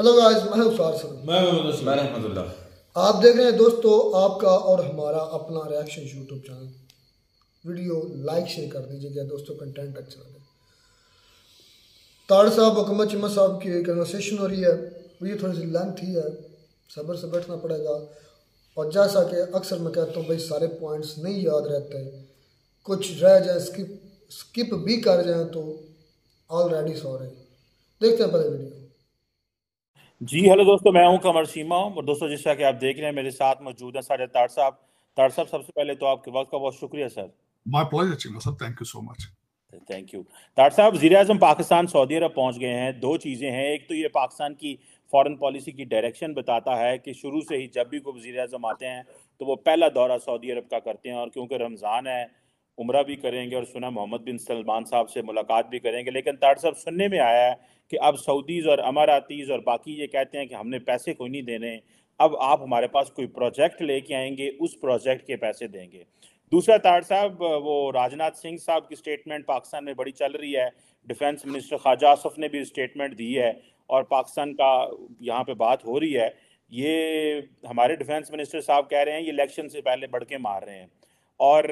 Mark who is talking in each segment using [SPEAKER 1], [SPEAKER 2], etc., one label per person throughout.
[SPEAKER 1] Hello guys मैं हूं मैं मैं
[SPEAKER 2] रहमतुल्लाह
[SPEAKER 1] आप देख रहे हैं दोस्तों आपका और हमारा अपना reaction YouTube channel video like share कर दीजिएगा दोस्तों कंटेंट अच्छा लगे ताड़ साहब हुकमत चमत साहब की कन्वर्सेशन हो रही है वीडियो थोड़ी सी लेंथ ही है सब्र से बैठना पड़ेगा और जैसा कि अक्सर मैं कहता हूँ भाई सारे पॉइंट्स नहीं याद रहते कुछ रह जाए स्किप स्किप भी कर जाए तो ऑलरेडी सॉरी देखते हैं पहले वीडियो
[SPEAKER 2] जी हेलो दोस्तों मैं हूं कमर सीमा और दोस्तों जैसा कि आप देख रहे हैं मेरे साथ मौजूद हैं साढ़े तार साहब तार साहब सबसे पहले तो आपके वक्त का बहुत शुक्रिया sir
[SPEAKER 3] my pleasure Cheema sir thank you so much
[SPEAKER 2] thank you तार साहब जीर अजम पाकिस्तान सऊदी अरब पहुंच गए हैं दो चीज़ें हैं एक तो ये पाकिस्तान की फॉरन पॉलिसी की डायरेक्शन बताता है कि शुरू से ही जब भी कोई वजी अजम आते हैं तो वो पहला दौरा सऊदी अरब का करते हैं और क्योंकि रमज़ान है उम्र भी करेंगे और सुना मोहम्मद बिन सलमान साहब से मुलाकात भी करेंगे लेकिन तार साहब सुनने में आया है कि अब सऊदीज़ और अमारातीज़ और बाकी ये कहते हैं कि हमने पैसे कोई नहीं देने अब आप हमारे पास कोई प्रोजेक्ट लेके आएंगे उस प्रोजेक्ट के पैसे देंगे दूसरा तार साहब वो राजनाथ सिंह साहब की स्टेटमेंट पाकिस्तान में बड़ी चल रही है डिफेंस मिनिस्टर ख्वाजा आसफ ने भी स्टेटमेंट दी है और पाकिस्तान का यहाँ पे बात हो रही है ये हमारे डिफेंस मिनिस्टर साहब कह रहे हैं ये इलेक्शन से पहले बढ़ के मार रहे हैं और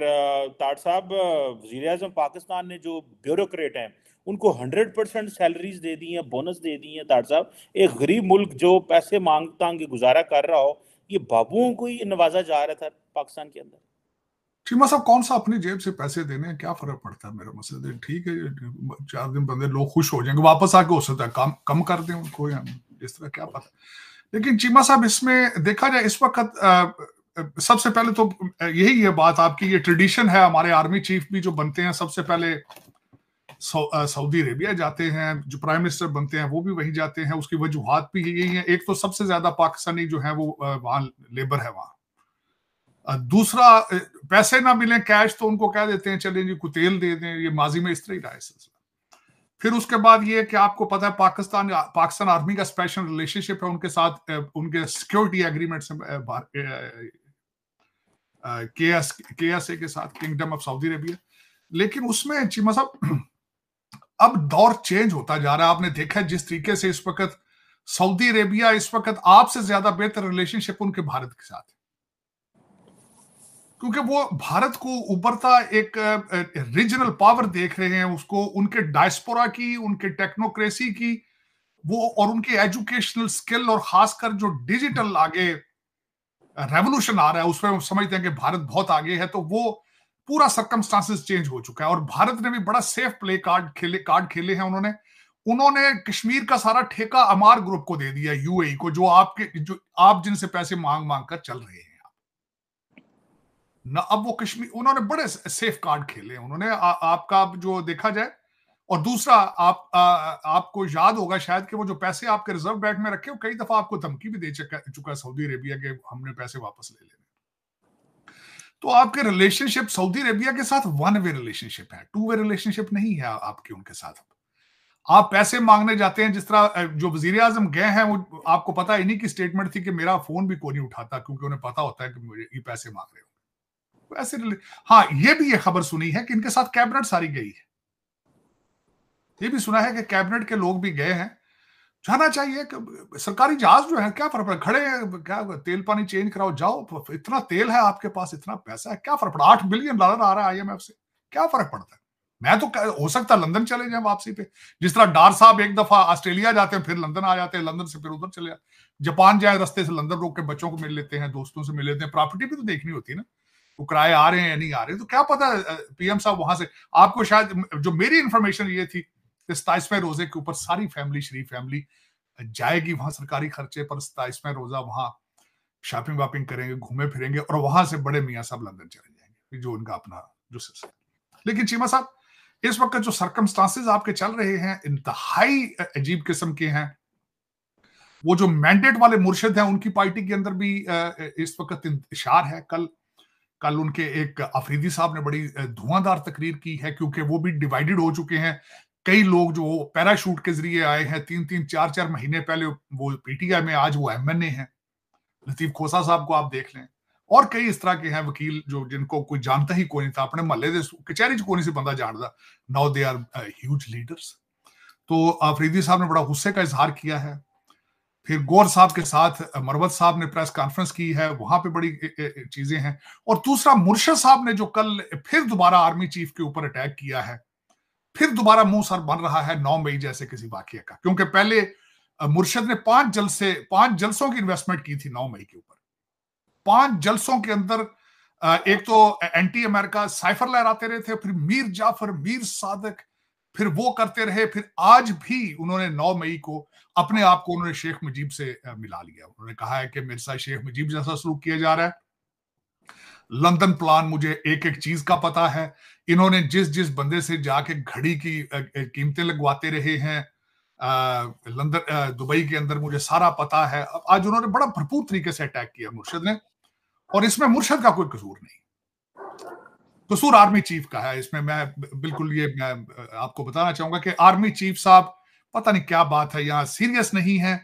[SPEAKER 2] ताड़ साहब वजीर अजम पाकिस्तान ने जो ब्यूरोक्रेट हैं उनको हंड्रेड परसेंट सैलरीज दे दी हैं बोनस दे दी हैं तार साहब एक गरीब मुल्क जो पैसे मांग तांग के गुजारा कर रहा हो ये बाबुओं को ही नवाजा जा रहा था पाकिस्तान के अंदर
[SPEAKER 3] चीमा साहब कौन सा अपनी जेब से पैसे देने हैं क्या फर्क पड़ता है मेरा मसला ठीक है चार दिन बंदे लोग खुश हो जाएंगे वापस आके हो सकता है काम कम कर दें उनको या इस तरह क्या पता लेकिन चीमा साहब इसमें देखा जाए इस वक्त सबसे पहले तो यही है बात आपकी ये ट्रेडिशन है हमारे आर्मी चीफ भी जो बनते हैं सबसे पहले सऊदी अरेबिया जाते हैं जो प्राइम मिनिस्टर बनते हैं वो भी वहीं जाते हैं उसकी वजूहत भी यही है एक तो सबसे ज्यादा पाकिस्तानी जो है वो वहां लेबर है वहां दूसरा पैसे ना मिले कैश तो उनको कह देते हैं चले जी कुतेल दे दें ये माजी में इस तरह ही रहा है सिलसिला फिर उसके बाद ये कि आपको पता है पाकिस्तान पाकिस्तान आर्मी का स्पेशल रिलेशनशिप है उनके साथ उनके सिक्योरिटी एग्रीमेंट से के एस ए के साथ किंगडम ऑफ सऊदी अरेबिया लेकिन उसमें चीमा साहब मतलब अब दौर चेंज होता जा रहा है आपने देखा है जिस तरीके से इस वक्त सऊदी अरेबिया इस वक्त आपसे ज्यादा बेहतर रिलेशनशिप उनके भारत के साथ क्योंकि वो भारत को उभरता एक रीजनल पावर देख रहे हैं उसको उनके डायस्पोरा की उनके टेक्नोक्रेसी की वो और उनके एजुकेशनल स्किल और खासकर जो डिजिटल आगे रेवोल्यूशन आ रहा है उसमें समझते हैं कि भारत बहुत आगे है तो वो पूरा सर्कमस्टांसिस चेंज हो चुका है और भारत ने भी बड़ा सेफ प्ले कार्ड खेले कार्ड खेले हैं उन्होंने उन्होंने कश्मीर का सारा ठेका अमार ग्रुप को दे दिया यूएई e को जो आपके जो आप जिनसे पैसे मांग मांग कर चल रहे हैं ना अब वो कश्मीर उन्होंने बड़े सेफ कार्ड खेले उन्होंने आ, आपका जो देखा जाए और दूसरा आप आ, आपको याद होगा शायद कि वो जो पैसे आपके रिजर्व बैंक में रखे हो कई दफा आपको धमकी भी दे चुका सऊदी अरेबिया के हमने पैसे वापस ले लिए तो आपके रिलेशनशिप सऊदी अरेबिया के साथ वन वे रिलेशनशिप है टू वे रिलेशनशिप नहीं है आपकी उनके साथ आप पैसे मांगने जाते हैं जिस तरह जो वजीर आजम गए हैं वो आपको पता इन्हीं की स्टेटमेंट थी कि मेरा फोन भी कोई नहीं उठाता क्योंकि उन्हें पता होता है कि मुझे ये पैसे मांग रहे हो तो ऐसे हाँ ये भी ये खबर सुनी है कि इनके साथ कैबिनेट सारी गई है ये भी सुना है कि कैबिनेट के लोग भी गए हैं जाना चाहिए सरकारी जहाज जो है क्या फर्क पड़ा खड़े हैं क्या तेल पानी चेंज कराओ जाओ इतना तेल है आपके पास इतना पैसा है क्या फर्क पड़ा आठ बिलियन डॉलर आ रहा है आईएमएफ से क्या फर्क पड़ता है मैं तो हो सकता है लंदन चले जाए वापसी पे जिस तरह डार साहब एक दफा ऑस्ट्रेलिया जाते हैं फिर लंदन आ जाते हैं लंदन से फिर उधर चले जाते जापान जाए रस्ते से लंदन रोक के बच्चों को मिल लेते हैं दोस्तों से मिल लेते हैं प्रॉपर्टी भी तो देखनी होती है ना वो किराए आ रहे हैं या नहीं आ रहे तो क्या पता पीएम साहब वहां से आपको शायद जो मेरी इन्फॉर्मेशन ये थी सताइसवें रोजे के ऊपर सारी फैमिली शरीफ फैमिली जाएगी वहां सरकारी खर्चे पर सताइसवें रोजा वहां शॉपिंग वापिंग करेंगे घूमे फिरेंगे और वहां से बड़े मियाँ साहब लंदन चले जाएंगे जो उनका अपना जो सिलसिला लेकिन चीमा साहब इस वक्त जो सरकमस्टांसेस आपके चल रहे हैं इंतहाई अजीब किस्म के हैं वो जो मैंडेट वाले मुर्शिद हैं उनकी पार्टी के अंदर भी इस वक्त इंतशार है कल कल उनके एक अफरीदी साहब ने बड़ी धुआंधार तकरीर की है क्योंकि वो भी डिवाइडेड हो चुके हैं कई लोग जो पैराशूट के जरिए आए हैं तीन तीन चार चार महीने पहले वो पीटीआई में आज वो एमएनए हैं लतीफ खोसा साहब को आप देख लें और कई इस तरह के हैं वकील जो जिनको कोई जानता ही कोई नहीं था अपने महल कचहरी कोई नहीं से बंदा जानता now they are huge leaders तो अफरीदी uh, साहब ने बड़ा गुस्से का इजहार किया है फिर गौर साहब के साथ uh, मरवत साहब ने प्रेस कॉन्फ्रेंस की है वहां पे बड़ी चीजें हैं और दूसरा मुर्शद साहब ने जो कल फिर दोबारा आर्मी चीफ के ऊपर अटैक किया है फिर दोबारा मुंह सर बन रहा है नौ मई जैसे किसी वाक्य का क्योंकि पहले मुर्शद ने पांच जलसे पांच जलसों की इन्वेस्टमेंट की थी नौ मई के ऊपर पांच जलसों के अंदर एक तो एंटी अमेरिका साइफर लहराते रहे थे फिर मीर जाफर मीर सादक फिर वो करते रहे फिर आज भी उन्होंने 9 मई को अपने आप को उन्होंने शेख मुजीब से मिला लिया उन्होंने कहा है कि मेरे साथ शेख मुजीब जैसा सलूक किया जा रहा है लंदन प्लान मुझे एक एक चीज का पता है इन्होंने जिस जिस बंदे से जाके घड़ी की कीमतें लगवाते रहे हैं लंदन दुबई के अंदर मुझे सारा पता है आज उन्होंने बड़ा भरपूर तरीके से अटैक किया मुर्शद ने और इसमें मुर्शद का कोई कसूर नहीं कसूर आर्मी चीफ का है इसमें मैं बिल्कुल ये मैं आपको बताना चाहूंगा कि आर्मी चीफ साहब पता नहीं क्या बात है यहाँ सीरियस नहीं है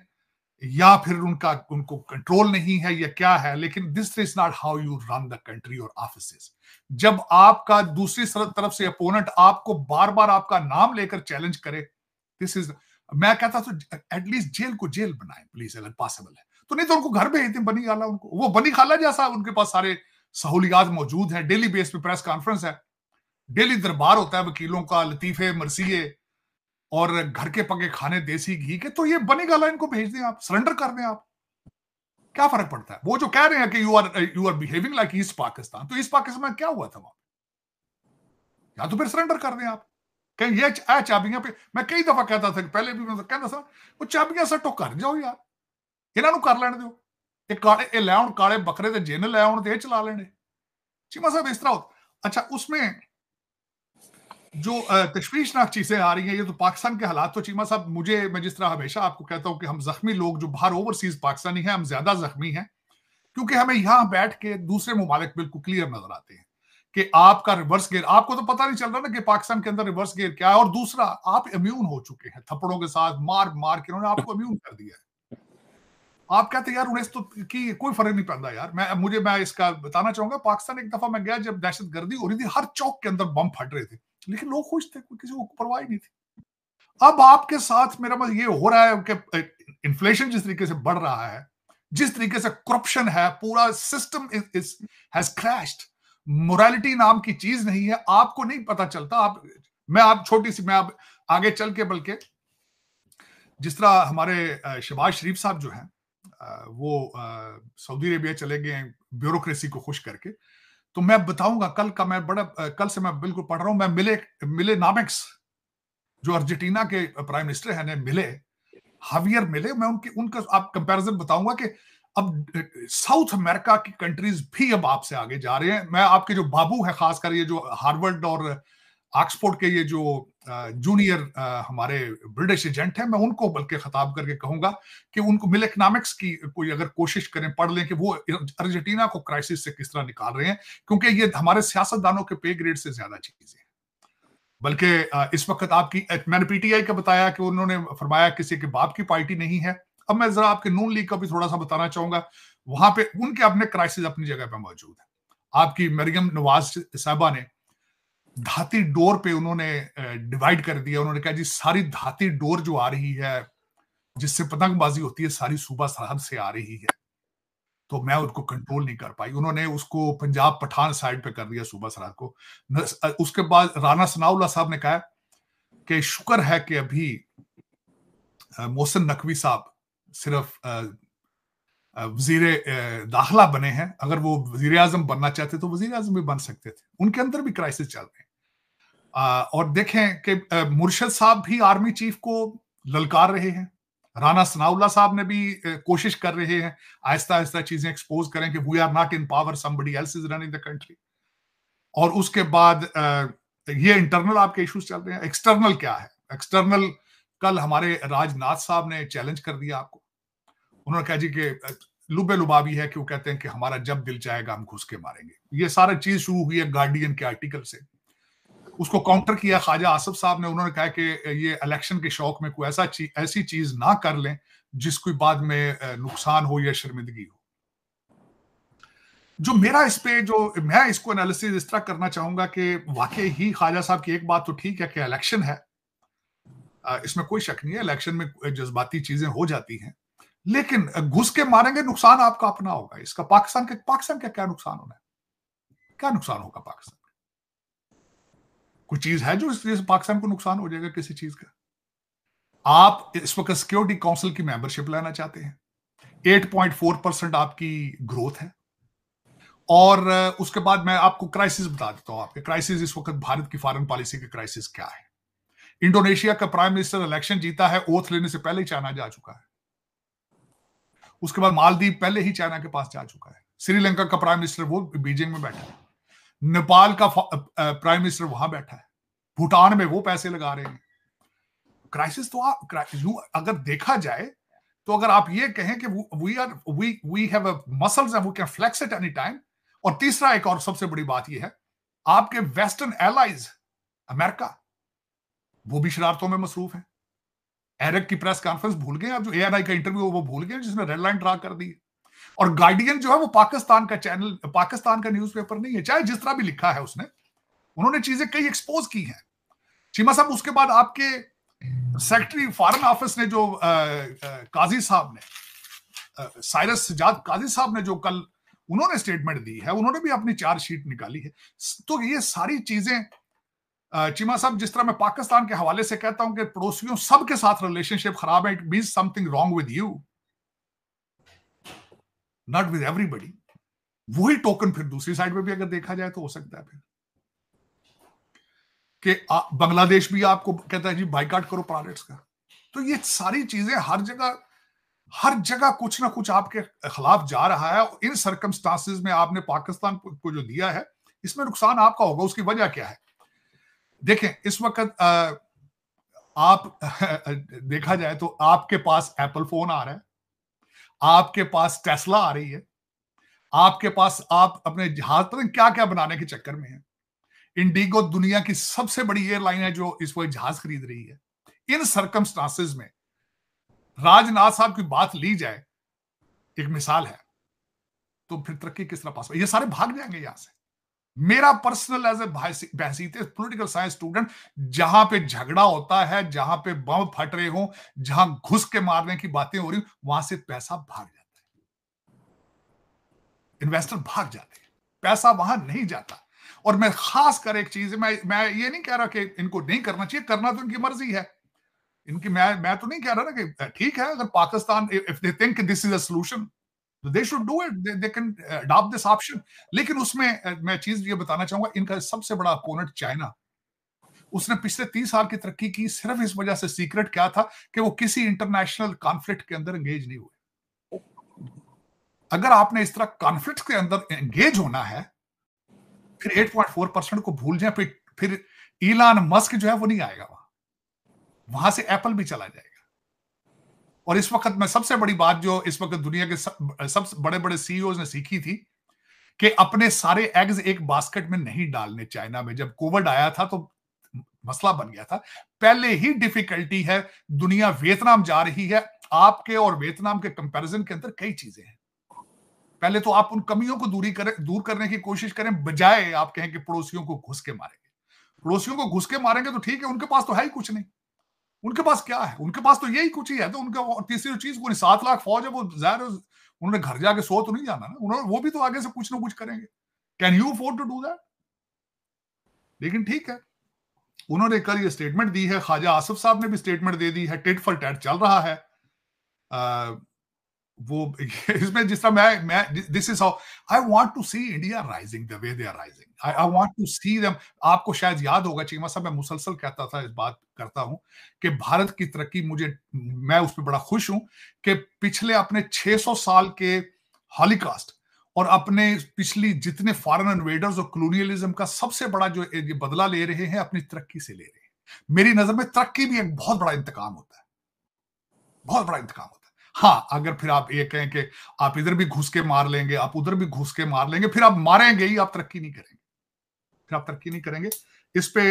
[SPEAKER 3] या फिर उनका उनको कंट्रोल नहीं है या क्या है लेकिन this is not how you run the country और ऑफिस जब आपका दूसरी तरफ से अपोनेंट आपको बार बार आपका नाम लेकर चैलेंज करे दिस इज मैं कहता तो एटलीस्ट जेल को जेल बनाए प्लीज अगर पॉसिबल है तो नहीं तो उनको घर भेज दें बनी खाला उनको वो बनी खाला जैसा उनके पास सारे सहूलियात मौजूद है डेली बेस पे प्रेस कॉन्फ्रेंस है डेली दरबार होता है वकीलों का लतीफे मरसिए और घर के पके खाने देसी घी के तो ये बनी गाला इनको भेज दें आप सरेंडर कर दें आप क्या फर्क पड़ता है वो जो कह रहे हैं कि you are you are behaving like East Pakistan तो ईस्ट पाकिस्तान में क्या हुआ था वहां या तो फिर सरेंडर कर दें आप कहीं ये चाबियां पे मैं कई दफा कहता था कि पहले भी मैं कहता था वो चाबियां सट्टो कर जाओ यार इन्हों कर लैन दो ਇਹ ਕਾਲੇ ਇਹ ਲੈ ਆਉਣ ਕਾਲੇ ਬੱਕਰੇ ਤੇ ਜਿੰਨ ਲੈ ਆਉਣ ਤੇ ਇਹ ਚਲਾ ਲੈਣੇ ਚੀਮਾ जो तश्वीशनाक चीजें आ रही हैं ये तो पाकिस्तान के हालात तो चीमा साहब मुझे मैं जिस तरह हमेशा आपको कहता हूँ कि हम जख्मी लोग जो बाहर ओवरसीज पाकिस्तानी हैं हम ज्यादा जख्मी हैं क्योंकि हमें यहाँ बैठ के दूसरे ममालिक बिल्कुल क्लियर नजर आते हैं कि आपका रिवर्स गेयर आपको तो पता नहीं चल रहा ना कि पाकिस्तान के अंदर रिवर्स गेयर क्या है और दूसरा आप इम्यून हो चुके हैं थप्पड़ों के साथ मार मार के उन्होंने आपको इम्यून कर दिया है आप कहते यार उन्हें तो की कोई फर्क नहीं पड़ता यार मैं मुझे मैं इसका बताना चाहूंगा पाकिस्तान एक दफा मैं गया जब दहशत गर्दी हो रही थी हर चौक के अंदर बम फट रहे थे लेकिन लोग खुश थे किसी को परवाह ही नहीं थी अब आपके साथ मेरा मतलब ये हो रहा है कि इन्फ्लेशन जिस तरीके से बढ़ रहा है जिस तरीके से करप्शन है पूरा सिस्टम हैज क्रैश्ड मोरालिटी नाम की चीज नहीं है आपको नहीं पता चलता आप मैं आप छोटी सी मैं आप आगे चल के बल्कि जिस तरह हमारे शहबाज शरीफ साहब जो हैं वो सऊदी अरेबिया चले गए ब्यूरोक्रेसी को खुश करके तो मैं बताऊंगा कल का मैं बड़ा कल से मैं बिल्कुल पढ़ रहा हूं मैं मिले मिले नामिक्स जो अर्जेंटीना के प्राइम मिनिस्टर हैं ने मिले हावियर मिले मैं उनके उनका आप कंपैरिजन बताऊंगा कि अब साउथ अमेरिका की कंट्रीज भी अब आपसे आगे जा रहे हैं मैं आपके जो बाबू है खासकर ये जो हार्वर्ड और ऑक्सफोर्ड के ये जो जूनियर हमारे ब्रिटिश एजेंट हैं मैं उनको बल्कि खताब करके कहूंगा कि उनको मिल इकनॉमिक्स की कोई अगर कोशिश करें पढ़ लें कि वो अर्जेंटीना को क्राइसिस से किस तरह निकाल रहे हैं क्योंकि ये हमारे सियासतदानों के पे ग्रेड से ज्यादा चीजें हैं बल्कि इस वक्त आपकी मैंने पीटीआई का बताया कि उन्होंने फरमाया किसी के बाप की पार्टी नहीं है अब मैं जरा आपके नून लीग का भी थोड़ा सा बताना चाहूंगा वहां पे उनके अपने क्राइसिस अपनी जगह पे मौजूद है आपकी मरियम नवाज साहबा ने धाती डोर पे उन्होंने डिवाइड कर दिया उन्होंने कहा जी सारी धाती डोर जो आ रही है जिससे पतंगबाजी होती है सारी सूबा सरहद से आ रही है तो मैं उनको कंट्रोल नहीं कर पाई उन्होंने उसको पंजाब पठान साइड पे कर दिया सूबा सरहद को उसके बाद राना सनाउल्ला साहब ने कहा कि शुक्र है कि अभी मोहसिन नकवी साहब सिर्फ वजीर दाखिला बने हैं अगर वो वजीर आजम बनना चाहते तो वजीर आजम भी बन सकते थे उनके अंदर भी क्राइसिस चल रहे हैं और देखें कि मुर्शद साहब भी आर्मी चीफ को ललकार रहे हैं राणा सनाउल्ला साहब ने भी कोशिश कर रहे हैं आहिस्ता आहिस्ता चीजें एक्सपोज करें कि we are not in power somebody else is running the country और उसके बाद ये इंटरनल आपके इश्यूज चल रहे हैं एक्सटर्नल क्या है एक्सटर्नल कल हमारे राजनाथ साहब ने चैलेंज कर दिया आपको उन्होंने कहा जी कि लुबे भी है कि वो कहते हैं कि हमारा जब दिल चाहेगा हम घुस के मारेंगे ये सारा चीज शुरू हुई है गार्डियन के आर्टिकल से उसको काउंटर किया ख्वाजा आसफ साहब ने उन्होंने कहा कि ये इलेक्शन के शौक में कोई ऐसा ची, ऐसी चीज ना कर लें जिसको बाद में नुकसान हो या शर्मिंदगी हो जो मेरा इस पे जो मैं इसको एनालिसिस इस तरह करना चाहूंगा कि वाकई ही ख्वाजा साहब की एक बात तो ठीक है कि इलेक्शन है इसमें कोई शक नहीं है इलेक्शन में जज्बाती चीजें हो जाती हैं लेकिन घुस के मारेंगे नुकसान आपका अपना होगा इसका पाकिस्तान के पाकिस्तान का क्या नुकसान होना है क्या नुकसान होगा पाकिस्तान कोई चीज है जो इस वजह से पाकिस्तान को नुकसान हो जाएगा किसी चीज का आप इस वक्त सिक्योरिटी काउंसिल की मेंबरशिप लेना चाहते हैं 8.4 परसेंट आपकी ग्रोथ है और उसके बाद मैं आपको क्राइसिस बता देता हूं आपके क्राइसिस इस वक्त भारत की फॉरेन पॉलिसी की क्राइसिस क्या है इंडोनेशिया का प्राइम मिनिस्टर इलेक्शन जीता है ओथ लेने से पहले ही चाइना जा चुका है उसके बाद मालदीव पहले ही चाइना के पास जा चुका है श्रीलंका का प्राइम मिनिस्टर वो बीजिंग में बैठा है नेपाल का प्राइम मिनिस्टर वहां बैठा है भूटान में वो पैसे लगा रहे हैं क्राइसिस तो आप अगर देखा जाए तो अगर आप ये कहें कि we are we we have muscles and we can flex at any time और तीसरा एक और सबसे बड़ी बात यह है आपके वेस्टर्न एलाइज अमेरिका वो भी शरारतों में मसरूफ है एरक की प्रेस कॉन्फ्रेंस भूल गए आप जो एआरआई का इंटरव्यू वो भूल गए जिसने रेड लाइन ड्रा कर दी है और गार्डियन जो है वो पाकिस्तान का चैनल पाकिस्तान का न्यूज़पेपर नहीं है चाहे जिस तरह भी लिखा है उसने उन्होंने चीजें कई एक्सपोज की हैं चीमा साहब उसके बाद आपके सेक्रेटरी फॉरेन ऑफिस ने जो आ, आ, काजी साहब ने आ, साइरस सजाद काजी साहब ने जो कल उन्होंने स्टेटमेंट दी है उन्होंने भी अपनी चार्जशीट निकाली है तो ये सारी चीजें चीमा साहब जिस तरह मैं पाकिस्तान के हवाले से कहता हूं कि पड़ोसियों सबके साथ रिलेशनशिप खराब है it mean something wrong with you not with everybody वही टोकन फिर दूसरी साइड में भी अगर देखा जाए तो हो सकता है फिर कि बांग्लादेश भी आपको कहता है जी बाइकाट करो प्रोडक्ट्स का तो ये सारी चीजें हर जगह हर जगह कुछ ना कुछ आपके खिलाफ जा रहा है और इन सर्कमस्टांसिस में आपने पाकिस्तान को जो दिया है इसमें नुकसान आपका होगा उसकी वजह क्या है देखें इस वक्त आप देखा जाए तो आपके पास एप्पल फोन आ रहा है आपके पास टेस्ला आ रही है आपके पास आप अपने जहाज पर क्या क्या बनाने के चक्कर में है इंडिगो दुनिया की सबसे बड़ी एयरलाइन है जो इस वक्त जहाज खरीद रही है इन सर्कमस्टांसिस में राजनाथ साहब की बात ली जाए एक मिसाल है तो फिर तरक्की किस तरह पास ये सारे भाग जाएंगे यहां से मेरा पर्सनल एज ए बहसीत पोलिटिकल साइंस स्टूडेंट जहां पे झगड़ा होता है जहां पे बम फट रहे हो जहां घुस के मारने की बातें हो रही वहां से पैसा भाग जाता है इन्वेस्टर भाग जाते हैं पैसा वहां नहीं जाता और मैं खास कर एक चीज मैं मैं ये नहीं कह रहा कि इनको नहीं करना चाहिए करना तो इनकी मर्जी है इनकी मैं मैं तो नहीं कह रहा ना कि ठीक है अगर Pakistan if they think this is a solution तो they should do it they can adopt this option लेकिन उसमें मैं चीज ये बताना चाहूंगा इनका सबसे बड़ा अपोनेंट चाइना उसने पिछले तीस साल की तरक्की की सिर्फ इस वजह से सीक्रेट क्या था कि वो किसी इंटरनेशनल कॉन्फ्लिक्ट के अंदर एंगेज नहीं हुए अगर आपने इस तरह कॉन्फ्लिक्ट के अंदर एंगेज होना है फिर 8.4 परसेंट को भूल जाए फिर फिर इलान मस्क जो है वो नहीं आएगा वहां वहां से एप्पल भी चला जाएगा और इस वक्त मैं सबसे बड़ी बात जो इस वक्त दुनिया के सब, बड़े बड़े सीईओ e ने सीखी थी कि अपने सारे एग्स एक बास्केट में नहीं डालने चाइना में जब कोविड आया था तो मसला बन गया था पहले ही डिफिकल्टी है दुनिया वियतनाम जा रही है आपके और वियतनाम के कंपैरिजन के अंदर कई चीजें हैं पहले तो आप उन कमियों को दूरी करें दूर करने की कोशिश करें बजाय आप कहें कि पड़ोसियों को घुस के मारेंगे पड़ोसियों को घुस के मारेंगे तो ठीक है उनके पास तो है ही कुछ नहीं उनके पास क्या है उनके पास तो यही कुछ ही है तो उनका तीसरी चीज वो सात लाख फौज है वो जाहिर उन्होंने घर जाके सो तो नहीं जाना ना उन्होंने वो भी तो आगे से कुछ ना कुछ करेंगे can you afford to do that लेकिन ठीक है उन्होंने कल ये स्टेटमेंट दी है ख्वाजा आसफ साहब ने भी स्टेटमेंट दे दी है टेट फॉर टेट चल रहा है आ, वो इसमें जिस तरह मैं मैं this is how I want to see India rising the way they are rising I I want to see them आपको शायद याद होगा चीमा साहब मैं मुसलसल कहता था इस बात करता हूं कि भारत की तरक्की मुझे मैं उस पर बड़ा खुश हूं कि पिछले अपने 600 साल के हॉलीकास्ट और अपने पिछली जितने फॉरेन इन्वेडर्स और कलोनियलिज्म का सबसे बड़ा जो ये बदला ले रहे हैं अपनी तरक्की से ले रहे हैं मेरी नजर में तरक्की भी एक बहुत बड़ा इंतकाम होता है बहुत बड़ा इंतकाम होता है हाँ अगर फिर आप ये कहें कि आप इधर भी घुस के मार लेंगे आप उधर भी घुस के मार लेंगे फिर आप मारेंगे ही आप तरक्की नहीं करेंगे फिर आप तरक्की नहीं करेंगे इस पे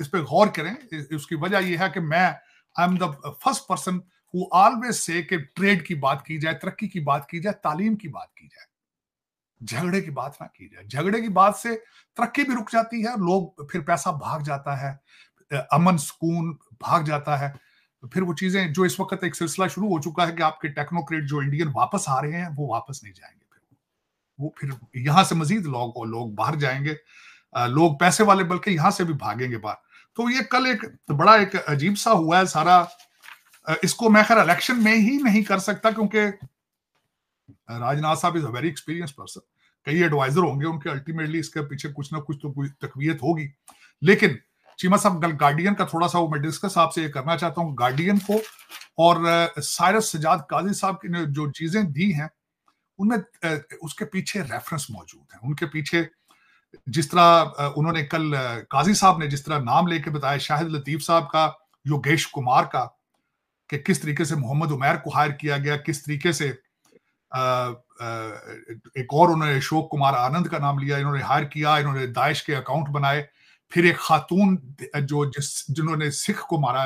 [SPEAKER 3] इस पे गौर करें उसकी वजह यह है कि मैं I am the first person who always say कि ट्रेड की बात की जाए तरक्की की बात की जाए तालीम की बात की जाए झगड़े की बात ना की जाए झगड़े की बात से तरक्की भी रुक जाती है लोग फिर पैसा भाग जाता है अमन सुकून भाग जाता है तो फिर वो चीजें जो इस वक्त एक सिलसिला शुरू हो चुका है कि आपके टेक्नोक्रेट जो इंडियन वापस आ रहे हैं वो वापस नहीं जाएंगे फिर वो फिर यहाँ से मजीद लोग लोग बाहर जाएंगे लोग पैसे वाले बल्कि यहां से भी भागेंगे बाहर तो ये कल एक बड़ा एक अजीब सा हुआ है सारा इसको मैं खैर इलेक्शन में ही नहीं कर सकता क्योंकि राजनाथ साहब is a very experience person कई एडवाइजर होंगे उनके अल्टीमेटली इसके पीछे कुछ ना कुछ तो कोई तकवीत होगी लेकिन चीमा साहब गार्डियन का थोड़ा सा वो मैं डिस्कस आपसे ये करना चाहता हूँ गार्डियन को और सायरस सजाद काजी साहब की जो चीजें दी हैं उनमें उसके पीछे रेफरेंस मौजूद है उनके पीछे जिस तरह उन्होंने कल काजी साहब ने जिस तरह नाम लेके बताया शाहिद लतीफ साहब का योगेश कुमार का कि किस तरीके से मोहम्मद उमैर को हायर किया गया किस तरीके से एक और उन्होंने अशोक कुमार आनंद का नाम लिया इन्होंने हायर किया इन्होंने दाइश के अकाउंट बनाए फिर एक खातून जो जिस जिन्होंने सिख को मारा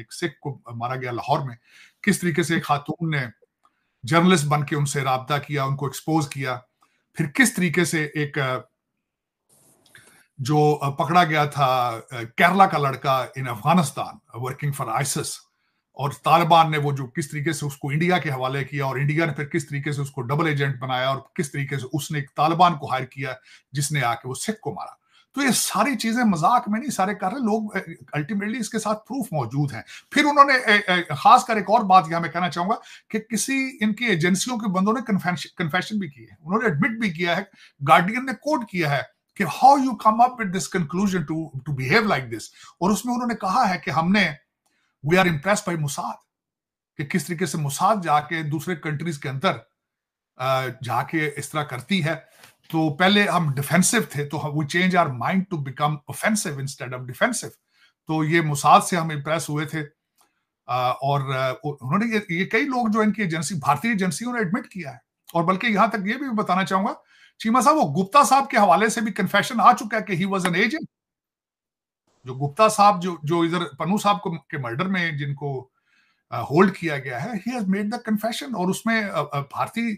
[SPEAKER 3] एक सिख को मारा गया लाहौर में किस तरीके से एक खातून ने जर्नलिस्ट बन के उनसे रबता किया उनको एक्सपोज किया फिर किस तरीके से एक जो पकड़ा गया था केरला का लड़का in Afghanistan working for ISIS और तालिबान ने वो जो किस तरीके से उसको इंडिया के हवाले किया और इंडिया ने फिर किस तरीके से उसको डबल एजेंट बनाया और किस तरीके से उसने एक तालिबान को हायर किया जिसने आके वो सिख को मारा तो ये सारी चीजें मजाक में नहीं सारे कर रहे लोग अल्टीमेटली इसके साथ प्रूफ मौजूद हैं फिर उन्होंने खासकर एक और बात यहां मैं कहना चाहूंगा कि किसी इनकी एजेंसियों के बंदों ने कन्फेशन भी किए उन्होंने एडमिट भी किया है गार्डियन ने कोट किया है कि how you come up with this conclusion to to behave like this और उसमें उन्होंने कहा है कि हमने we are impress by Mossad कि किस तरीके से मुसाद जाके दूसरे कंट्रीज के अंदर जाके इस तरह करती है तो पहले हम डिफेंसिव थे तो we change our mind to become offensive instead of defensive तो ये मुसाद से हम इम्प्रेस हुए थे और उन्होंने ये, ये कई लोग जो इनकी एजेंसी भारतीय एजेंसियों ने एडमिट किया है और बल्कि यहां तक ये भी बताना चाहूंगा चीमा साहब वो गुप्ता साहब के हवाले से भी कन्फेशन आ चुका है कि ही वॉज एन एजेंट जो गुप्ता साहब जो जो इधर पन्नू साहब को के मर्डर में जिनको होल्ड किया गया है he has made the confession और उसमें भारतीय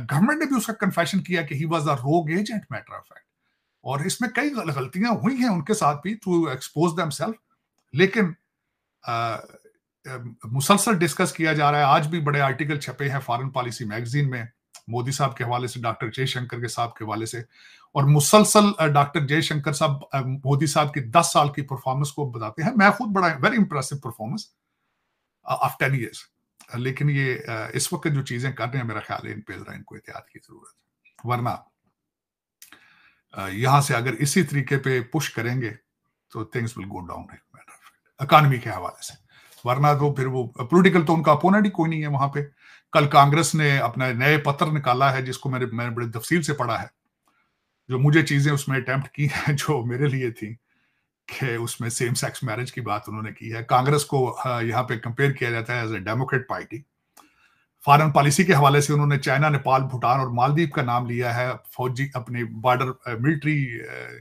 [SPEAKER 3] गवर्नमेंट ने भी उसका कन्फेशन किया कि ही वॉज अ रोग एजेंट मैटर ऑफ फैक्ट और इसमें कई गलतियां हुई हैं उनके साथ भी टू एक्सपोज दम लेकिन मुसलसल डिस्कस किया जा रहा है आज भी बड़े आर्टिकल छपे हैं फॉरेन पॉलिसी मैगजीन में मोदी साहब के हवाले से डॉक्टर जयशंकर के साहब के हवाले से और मुसलसल डॉक्टर जयशंकर साहब मोदी साहब की दस साल की परफॉर्मेंस को बताते हैं मैं खुद बड़ा very impressive performance after ten years लेकिन ये इस वक्त जो चीजें कर रहे हैं मेरा ख्याल है इन पे जरा इनको एहतियात की जरूरत है वरना यहां से अगर इसी तरीके पे पुश करेंगे तो things will go down economy के हवाले से वरना तो फिर वो पोलिटिकल तो उनका अपोनेंट ही कोई नहीं है वहां पे कल कांग्रेस ने अपना नए पत्र निकाला है जिसको मैंने मैंने बड़े तफसील से पढ़ा है जो मुझे चीजें उसमें अटैम्प्ट की हैं जो मेरे लिए थी के उसमें सेम सेक्स मैरिज की बात उन्होंने की है कांग्रेस को यहाँ पे कंपेयर किया जाता है as a democrat party foreign policy के हवाले से उन्होंने चाइना नेपाल भूटान और मालदीव का नाम लिया है फौजी अपने बॉर्डर मिलिट्री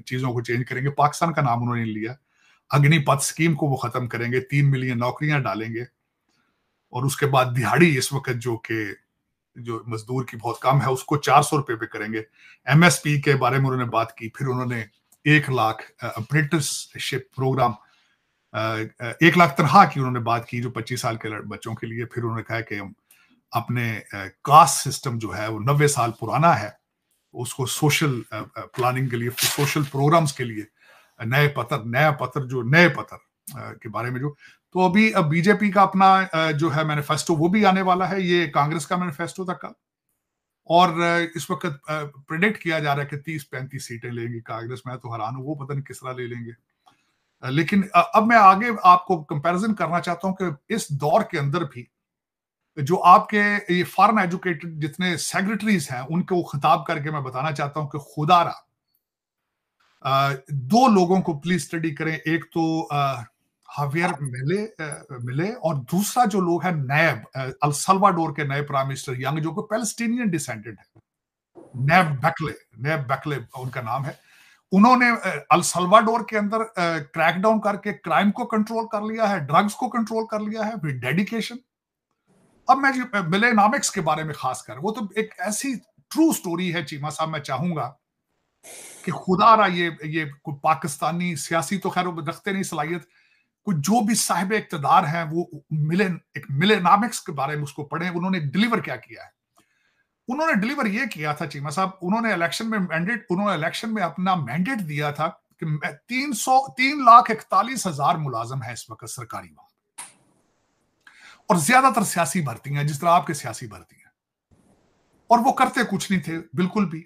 [SPEAKER 3] चीज़ों को चेंज करेंगे पाकिस्तान का नाम उन्होंने लिया अग्निपथ स्कीम को वो ख़त्म करेंगे तीन मिलियन नौकरियां डालेंगे और उसके बाद दिहाड़ी इस वक्त जो के जो मजदूर की बहुत कम है उसको चार सौ रुपये पे करेंगे एमएसपी के बारे में उन्होंने बात की फिर उन्होंने एक लाख अप्रेंटिसशिप प्रोग्राम एक लाख तरह की उन्होंने बात की जो पच्चीस साल के बच्चों के लिए फिर उन्होंने कहा कि हम अपने कास्ट सिस्टम जो है वो नब्बे साल पुराना है उसको सोशल प्लानिंग के लिए सोशल प्रोग्राम्स के लिए नए पत्र नया पत्र जो नए पत्र के बारे में जो तो अभी अब बीजेपी का अपना जो है मैनिफेस्टो वो भी आने वाला है ये कांग्रेस का मैनिफेस्टो था कल और इस वक्त प्रिडिक्ट किया जा रहा है कि तीस पैंतीस सीटें लेंगी कांग्रेस मैं तो हैरान हूँ वो पता नहीं किस तरह ले लेंगे लेकिन अब मैं आगे आपको कंपैरिजन करना चाहता हूं कि इस दौर के अंदर भी जो आपके ये फॉरन एजुकेटेड जितने सेक्रेटरीज हैं उनको खिताब करके मैं बताना चाहता हूं कि खुदारा दो लोगों को प्लीज स्टडी करें एक तो हवियर मिले मिले और दूसरा जो लोग है नैब अल्सलवाडोर के नए प्राइम मिनिस्टर यंग जो को पैलेस्टीनियन डिसेंडेंट है नैब बैकले नैब बैकले उनका नाम है उन्होंने अलसलवाडोर के अंदर क्रैकडाउन करके क्राइम को कंट्रोल कर लिया है ड्रग्स को कंट्रोल कर लिया है विद डेडिकेशन अब मैं मिलेनामिक्स के बारे में खास कर वो तो एक ऐसी ट्रू स्टोरी है चीमा साहब मैं चाहूंगा कि खुदा रहा ये ये पाकिस्तानी सियासी तो खैर रखते नहीं सलाहियत कुछ जो भी साहिब इकतदार हैं वो मिले एक नामिक्स के बारे में उसको पढ़े उन्होंने डिलीवर क्या किया है उन्होंने डिलीवर ये किया था चीमा साहब उन्होंने इलेक्शन में मैंडेट उन्होंने इलेक्शन में अपना मैंडेट दिया था कि तीन सौ तीन लाख इकतालीस हजार मुलाजम है इस वक्त सरकारी वहां और ज्यादातर सियासी भर्ती हैं जिस तरह आपके सियासी भर्ती हैं और वो करते कुछ नहीं थे बिल्कुल भी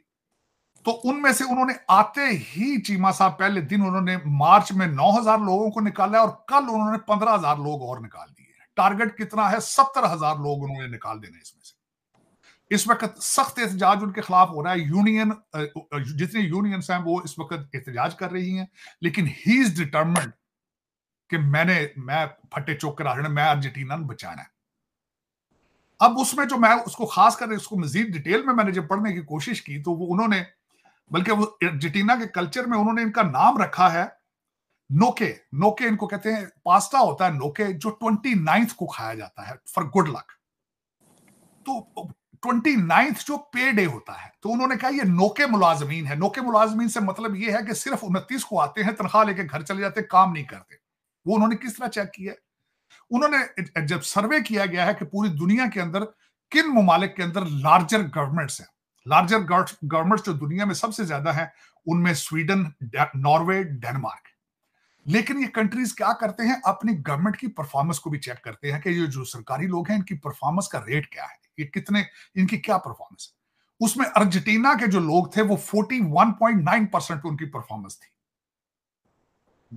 [SPEAKER 3] तो उनमें से उन्होंने आते ही चीमा साहब पहले दिन उन्होंने मार्च में 9000 लोगों को निकाला और कल उन्होंने 15000 लोग और निकाल दिए टारगेट कितना है सत्तर हजार लोग उन्होंने निकाल देने इसमें से इस वक्त सख्त एहतजाज उनके खिलाफ हो रहा है यूनियन जितने यूनियंस हैं वो इस वक्त एहतजाज कर रही हैं लेकिन ही इज डिटर्मेंड कि मैंने मैं फटे चौक कर हरण मैं अर्जेंटीना बचाना है अब उसमें जो मैं उसको खास कर उसको मजीद डिटेल में मैंने जब पढ़ने की कोशिश की तो वो उन्होंने बल्कि वो अर्जेंटीना के कल्चर में उन्होंने इनका नाम रखा है नोके नोके इनको कहते हैं पास्ता होता है नोके जो ट्वेंटी नाइन्थ को खाया जाता है फॉर गुड लक तो ट्वेंटी नाइन्थ जो पे डे होता है तो उन्होंने कहा ये नोके मुलाजमीन है नोके मुलाजमीन से मतलब ये है कि सिर्फ उनतीस को आते हैं तनख्वाह लेके घर चले जाते काम नहीं करते वो उन्होंने किस तरह चेक किया उन्होंने जब सर्वे किया गया है कि पूरी दुनिया के अंदर किन ममालिक के अंदर लार्जर गवर्नमेंट्स हैं लार्जर गवर्नमेंट जो दुनिया में सबसे ज्यादा है उनमें स्वीडन नॉर्वे डेनमार्क लेकिन ये कंट्रीज क्या करते हैं अपनी गवर्नमेंट की परफॉर्मेंस को भी चेक करते हैं कि ये जो सरकारी लोग हैं इनकी परफॉर्मेंस का रेट क्या है ये कितने इनकी क्या परफॉर्मेंस है उसमें अर्जेंटीना के जो लोग थे वो 41.9 परसेंट उनकी परफॉर्मेंस थी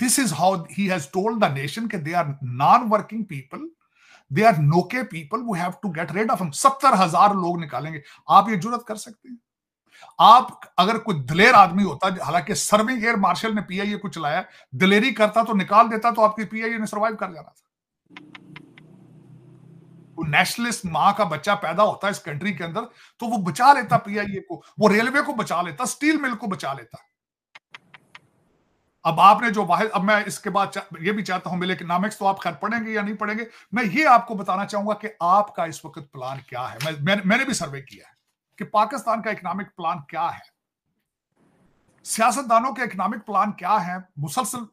[SPEAKER 3] this is how he has told the nation के they are non working people they are नोके पीपल वो have to get rid of हम सत्तर हजार लोग निकालेंगे आप ये जरूरत कर सकते हैं आप अगर कोई दिलेर आदमी होता हालांकि सर्विंग एयर मार्शल ने पीआईए को चलाया दिलेरी करता तो निकाल देता तो आपकी पीआईए ने सर्वाइव कर जाना था वो नेशनलिस्ट माँ का बच्चा पैदा होता है इस कंट्री के अंदर तो वो बचा लेता पीआईए को वो रेलवे को बचा लेता स्टील मिल को बचा लेता अब आपने जो वाहिद अब मैं इसके बाद ये भी चाहता हूं मिले इकनॉमिक्स तो आप खैर पढ़ेंगे या नहीं पढ़ेंगे मैं ये आपको बताना चाहूंगा कि आपका इस वक्त प्लान क्या है मैं, मैंने, मैंने भी सर्वे किया है कि पाकिस्तान का इकोनॉमिक प्लान क्या है सियासतदानों के इकोनॉमिक प्लान क्या है मुसलसल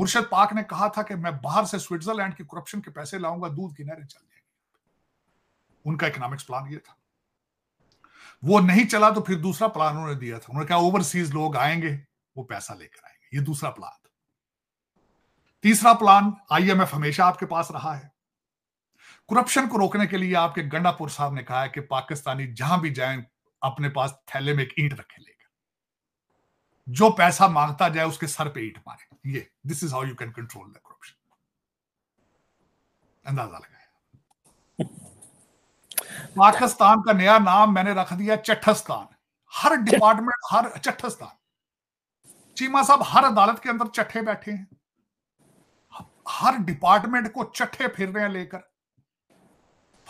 [SPEAKER 3] बुरशद पाक ने कहा था कि मैं बाहर से स्विट्जरलैंड की करप्शन के पैसे लाऊंगा दूध की नहरें चल जाएंगे उनका इकोनॉमिक्स प्लान ये था वो नहीं चला तो फिर दूसरा प्लान उन्होंने दिया था उन्होंने कहा ओवरसीज लोग आएंगे वो पैसा लेकर आए ये दूसरा प्लान तीसरा प्लान आईएमएफ हमेशा आपके पास रहा है करप्शन को रोकने के लिए आपके गंडापुर साहब ने कहा है कि पाकिस्तानी जहां भी जाए अपने पास थैले में एक ईंट रखे लेगा जो पैसा मांगता जाए उसके सर पे ईंट मारे ये this is how you can control the corruption अंदाजा लगाया पाकिस्तान का नया नाम मैंने रख दिया चट्ठस्तान हर डिपार्टमेंट हर चट्ठस्तान चीमा साहब हर अदालत के अंदर चट्ठे बैठे हैं हर डिपार्टमेंट को चट्ठे फिर रहे हैं लेकर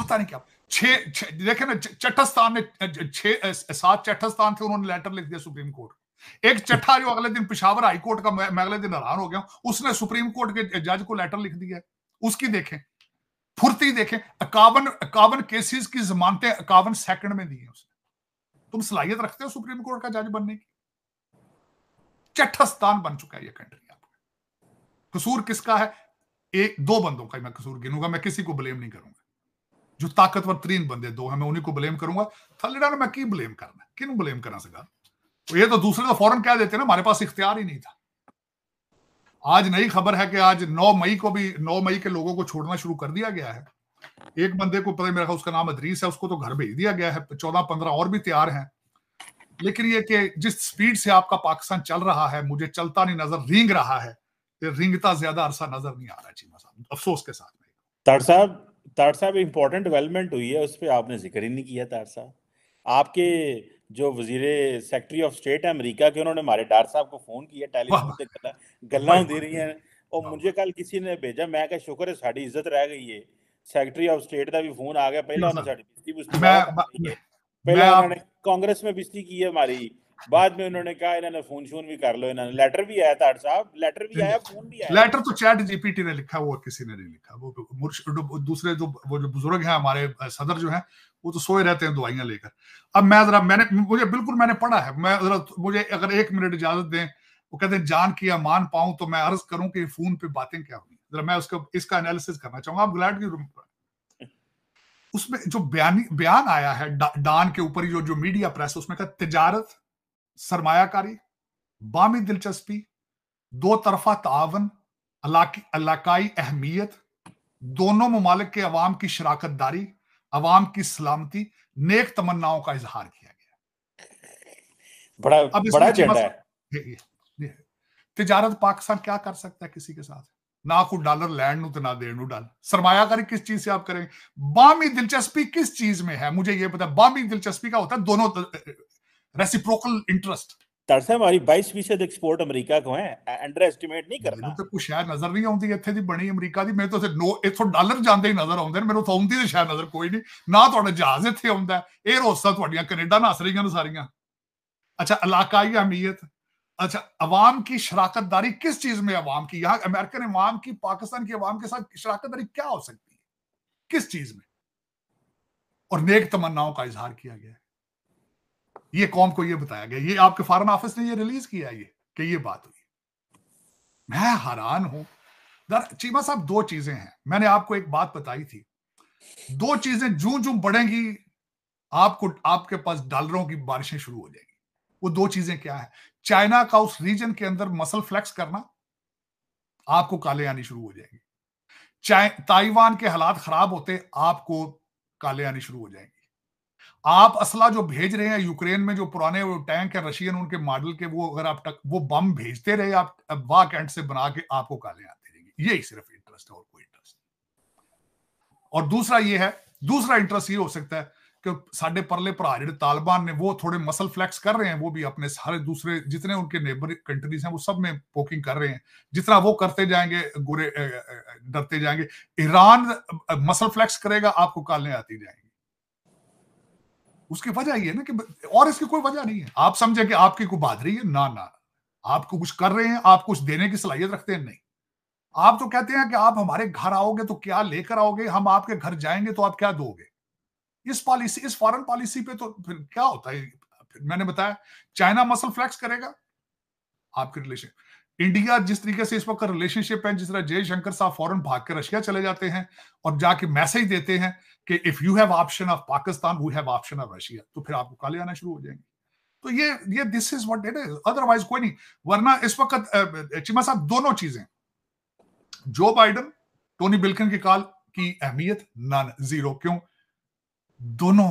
[SPEAKER 3] पता नहीं क्या छे, छे देखे ना चट्टस्थान ने छह सात चट्टस्थान थे उन्होंने लेटर लिख दिया सुप्रीम कोर्ट एक चट्ठा जो अगले दिन पिशावर हाई कोर्ट का मैं अगले दिन हैरान हो गया उसने सुप्रीम कोर्ट के जज को लेटर लिख दिया उसकी देखें फुर्ती देखें इक्यावन इक्यावन केसेस की जमानतें इक्यावन सेकंड में दी है उसने तुम सलाहियत रखते हो सुप्रीम कोर्ट का जज बनने की चट्ठस्थान बन चुका है ये कंट्री आपका कसूर किसका है एक दो बंदों का मैं कसूर गिनूंगा मैं किसी को ब्लेम नहीं करूंगा जो ताकतवर तीन बंदे दो हैं मैं उन्हीं को ब्लेम करूंगा ने मैं की ब्लेम करना किन ब्लेम करना सका तो ये तो दूसरे तो फौरन क्या देते ना हमारे पास इख्तियार ही नहीं था आज नई खबर है कि आज 9 मई को भी 9 मई के लोगों को छोड़ना शुरू कर दिया गया है एक बंदे को पता मेरा उसका नाम अदरीस है उसको तो घर भेज दिया गया है चौदह पंद्रह और भी तैयार हैं लेकिन ये कि जिस स्पीड से आपका पाकिस्तान चल रहा है मुझे चलता नहीं नजर रिंग रहा है ये रिंगता ज्यादा अरसा नजर नहीं आ रहा चीमा साहब अफसोस के साथ
[SPEAKER 2] तार साहब तार साहब इम्पोर्टेंट डेवलपमेंट हुई है उस पर आपने जिक्र ही नहीं किया तार साहब आपके जो वजीर सेक्रेटरी ऑफ स्टेट है अमरीका के उन्होंने हमारे डार साहब को फोन किया टेलीफोन से गला दे रही हैं और मुझे कल किसी ने भेजा मैं क्या शुक्र है साड़ी इज्जत रह गई है सेक्रेटरी ऑफ स्टेट का भी फोन आ गया पहले उन्होंने साड़ी बेइज्जती पहला उन्होंने कांग्रेस में बिजली की है हमारी बाद में उन्होंने कहा इन्होंने फोन शोन भी कर लो इन्होंने लेटर भी आया था साहब लेटर भी आया फोन भी आया लेटर तो
[SPEAKER 3] चैट जीपीटी ने लिखा वो किसी ने नहीं लिखा वो दूसरे जो वो जो बुजुर्ग हैं हमारे सदर जो हैं वो तो सोए रहते हैं दवाइयां लेकर अब मैं जरा मैंने मुझे बिल्कुल मैंने पढ़ा है मैं जरा मुझे अगर एक मिनट इजाजत दें वो कहते हैं जान की मान पाऊं तो मैं अर्ज करूं कि फोन पे बातें क्या हुई जरा मैं उसका इसका एनालिसिस करना चाहूंगा आप ग्लैड की उसमें जो बयान बयान आया है डा, डान के ऊपर जो जो मीडिया प्रेस उसमें कहा तिजारत सरमायाकारी बामी दिलचस्पी दो तरफा तावन इलाकाई अहमियत दोनों ममालिक के अवाम की शराकत दारी अवाम की सलामती नेक तमन्नाओं का इजहार किया गया बड़ा बड़ा एजेंडा है तिजारत पाकिस्तान क्या कर सकता है किसी के साथ ਨਾ ਕੋ ਡਾਲਰ ਲੈਣ ਨੂੰ ਤੇ ਨਾ ਦੇਣ ਨੂੰ ਡਾਲ सरमायाकारी किस चीज से आप करेंगे बामी दिलचस्पी किस चीज में है मुझे ये पता बामी दिलचस्पी का होता है दोनों रेसिप्रोकल इंटरेस्ट
[SPEAKER 2] हमारी 22 ਫੀਸਦ ਐਕਸਪੋਰਟ ਅਮਰੀਕਾ ਕੋ ਹੈ
[SPEAKER 3] ਅੰਡਰ ਐਸਟੀਮੇਟ ਨਹੀਂ ਕਰਨਾ ਮੈਨੂੰ ਤਾਂ ਕੁਝ ਸ਼ਾਇਦ ਨਜ਼ਰ ਨਹੀਂ ਆਉਂਦੀ ਇੱਥੇ ਦੀ ਬਣੀ ਅਮਰੀਕਾ ਦੀ ਮੈਨੂੰ ਤਾਂ ਨੋ ਇਥੋਂ ਡਾਲਰ ਜਾਂਦੇ ਹੀ ਨਜ਼ਰ ਆਉਂਦੇ ਨੇ ਮੈਨੂੰ ਤਾਂ ਆਉਂਦੀ ਤੇ ਸ਼ਾਇਦ ਨਜ਼ਰ ਕੋਈ ਨਹੀਂ ਨਾ ਤੁਹਾਡਾ ਜਹਾਜ਼ ਇੱਥੇ ਆਉਂਦਾ 에ਅਰ ਹੋਸਟਾਂ ਤੁਹਾਡੀਆਂ ਕੈਨੇਡਾ ਨਾਲ ਅਸਰੀਆਂ ਨੇ ਸਾਰੀਆਂ ਅੱਛਾ ਇਲਾਕਾਈ ਅਹਿਮੀਅਤ अच्छा अवाम की दारी किस चीज में अवाम की यहां अमेरिकन अवाम की पाकिस्तान की अवाम के साथ दारी क्या हो सकती है किस चीज में और नेक तमन्नाओं का इजहार किया गया ये कौम को ये बताया गया ये आपके फॉरन ऑफिस ने ये रिलीज किया ये कि ये बात हुई मैं हैरान हूं चीमा साहब दो चीजें हैं मैंने आपको एक बात बताई थी दो चीजें जू जू बढ़ेंगी आपको आपके पास डॉलरों की बारिशें शुरू हो जाएगी वो दो चीजें क्या है चाइना का उस रीजन के अंदर मसल फ्लेक्स करना आपको काले आनी शुरू हो जाएंगे ताइवान के हालात खराब होते आपको काले आनी शुरू हो जाएंगे आप असला जो भेज रहे हैं यूक्रेन में जो पुराने वो टैंक है रशियन उनके मॉडल के वो अगर आप टक, वो बम भेजते रहे आप वाह एंड से बना के आपको काले आते रहेंगे यही सिर्फ इंटरेस्ट है और कोई इंटरेस्ट और दूसरा ये है दूसरा इंटरेस्ट ये हो सकता है कि साढ़े परले भरा जो तालिबान ने वो थोड़े मसल फ्लैक्स कर रहे हैं वो भी अपने हर दूसरे जितने उनके नेबर कंट्रीज हैं वो सब में पोकिंग कर रहे हैं जितना वो करते जाएंगे गोरे डरते जाएंगे ईरान मसल फ्लैक्स करेगा आपको कालने आती जाएंगी उसकी वजह ये ना कि और इसकी कोई वजह नहीं है आप समझे कि आपकी कोई बहादरी है ना ना आपको कुछ कर रहे हैं आप कुछ देने की सलाहियत रखते हैं नहीं आप तो कहते हैं कि आप हमारे घर आओगे तो क्या लेकर आओगे हम आपके घर जाएंगे तो आप क्या दोगे इस पॉलिसी इस फॉरेन पॉलिसी पे तो फिर क्या होता है फिर मैंने बताया चाइना मसल फ्लैक्स करेगा आपके रिलेशन इंडिया जिस तरीके से इस वक्त रिलेशनशिप है जिस तरह जयशंकर साहब फॉरन भाग के रशिया चले जाते हैं और जाके मैसेज देते हैं कि if you have option of Pakistan we have option of Russia तो फिर आपको काले आना शुरू हो जाएंगे तो ये ये this is what it is otherwise कोई नहीं वरना इस वक्त चिमा साहब दोनों चीजें जो बाइडन टोनी बिल्कन की काल की अहमियत नन जीरो क्यों दोनों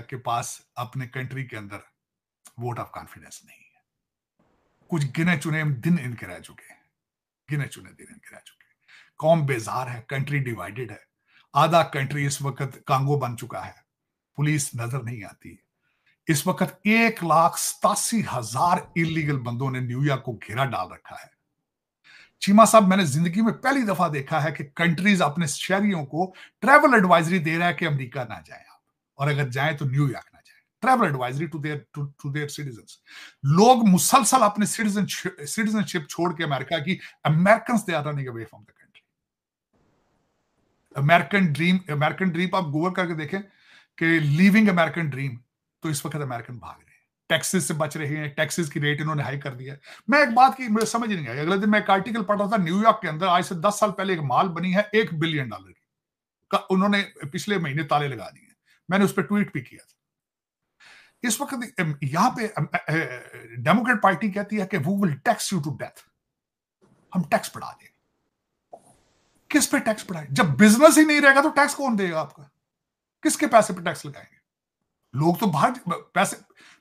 [SPEAKER 3] के पास अपने कंट्री के अंदर वोट ऑफ कॉन्फिडेंस नहीं है कुछ गिने चुने दिन इनके रह चुके हैं गिने चुने दिन इनके रह चुके हैं कौम बेजार है कंट्री डिवाइडेड है आधा कंट्री इस वक्त कांगो बन चुका है पुलिस नजर नहीं आती इस वक्त एक लाख सतासी हजार इलीगल बंदों ने न्यूयॉर्क को घेरा डाल रखा है चीमा साहब मैंने जिंदगी में पहली दफा देखा है कि कंट्रीज अपने शहरियों को ट्रेवल एडवाइजरी दे रहा है कि अमेरिका ना जाए और अगर जाए तो न्यूयॉर्क ना जाए travel advisory to their to their citizen लोग मुसलसल अपने सिटीजनशिप छोड़ के अमेरिका की American they are running away from the country American dream American dream आप गूगल करके देखें कि लिविंग अमेरिकन ड्रीम तो इस वक्त अमेरिकन भाग रहे हैं टैक्सेस से बच रहे हैं टैक्सेस की रेट इन्होंने हाई कर दिया मैं एक बात की मुझे समझ नहीं आई अगले दिन मैं एक आर्टिकल पढ़ रहा था न्यूयॉर्क के अंदर आज से दस साल पहले एक माल बनी है एक बिलियन डॉलर की उन्होंने पिछले महीने ताले लगा दिए मैंने उस पर ट्वीट भी किया था इस वक्त यहां पे डेमोक्रेट पार्टी कहती है कि वो will tax you to death हम टैक्स बढ़ा देंगे किस पे टैक्स बढ़ाए जब बिजनेस ही नहीं रहेगा तो टैक्स कौन देगा आपका किसके पैसे पे टैक्स लगाएंगे लोग तो बाहर पैसे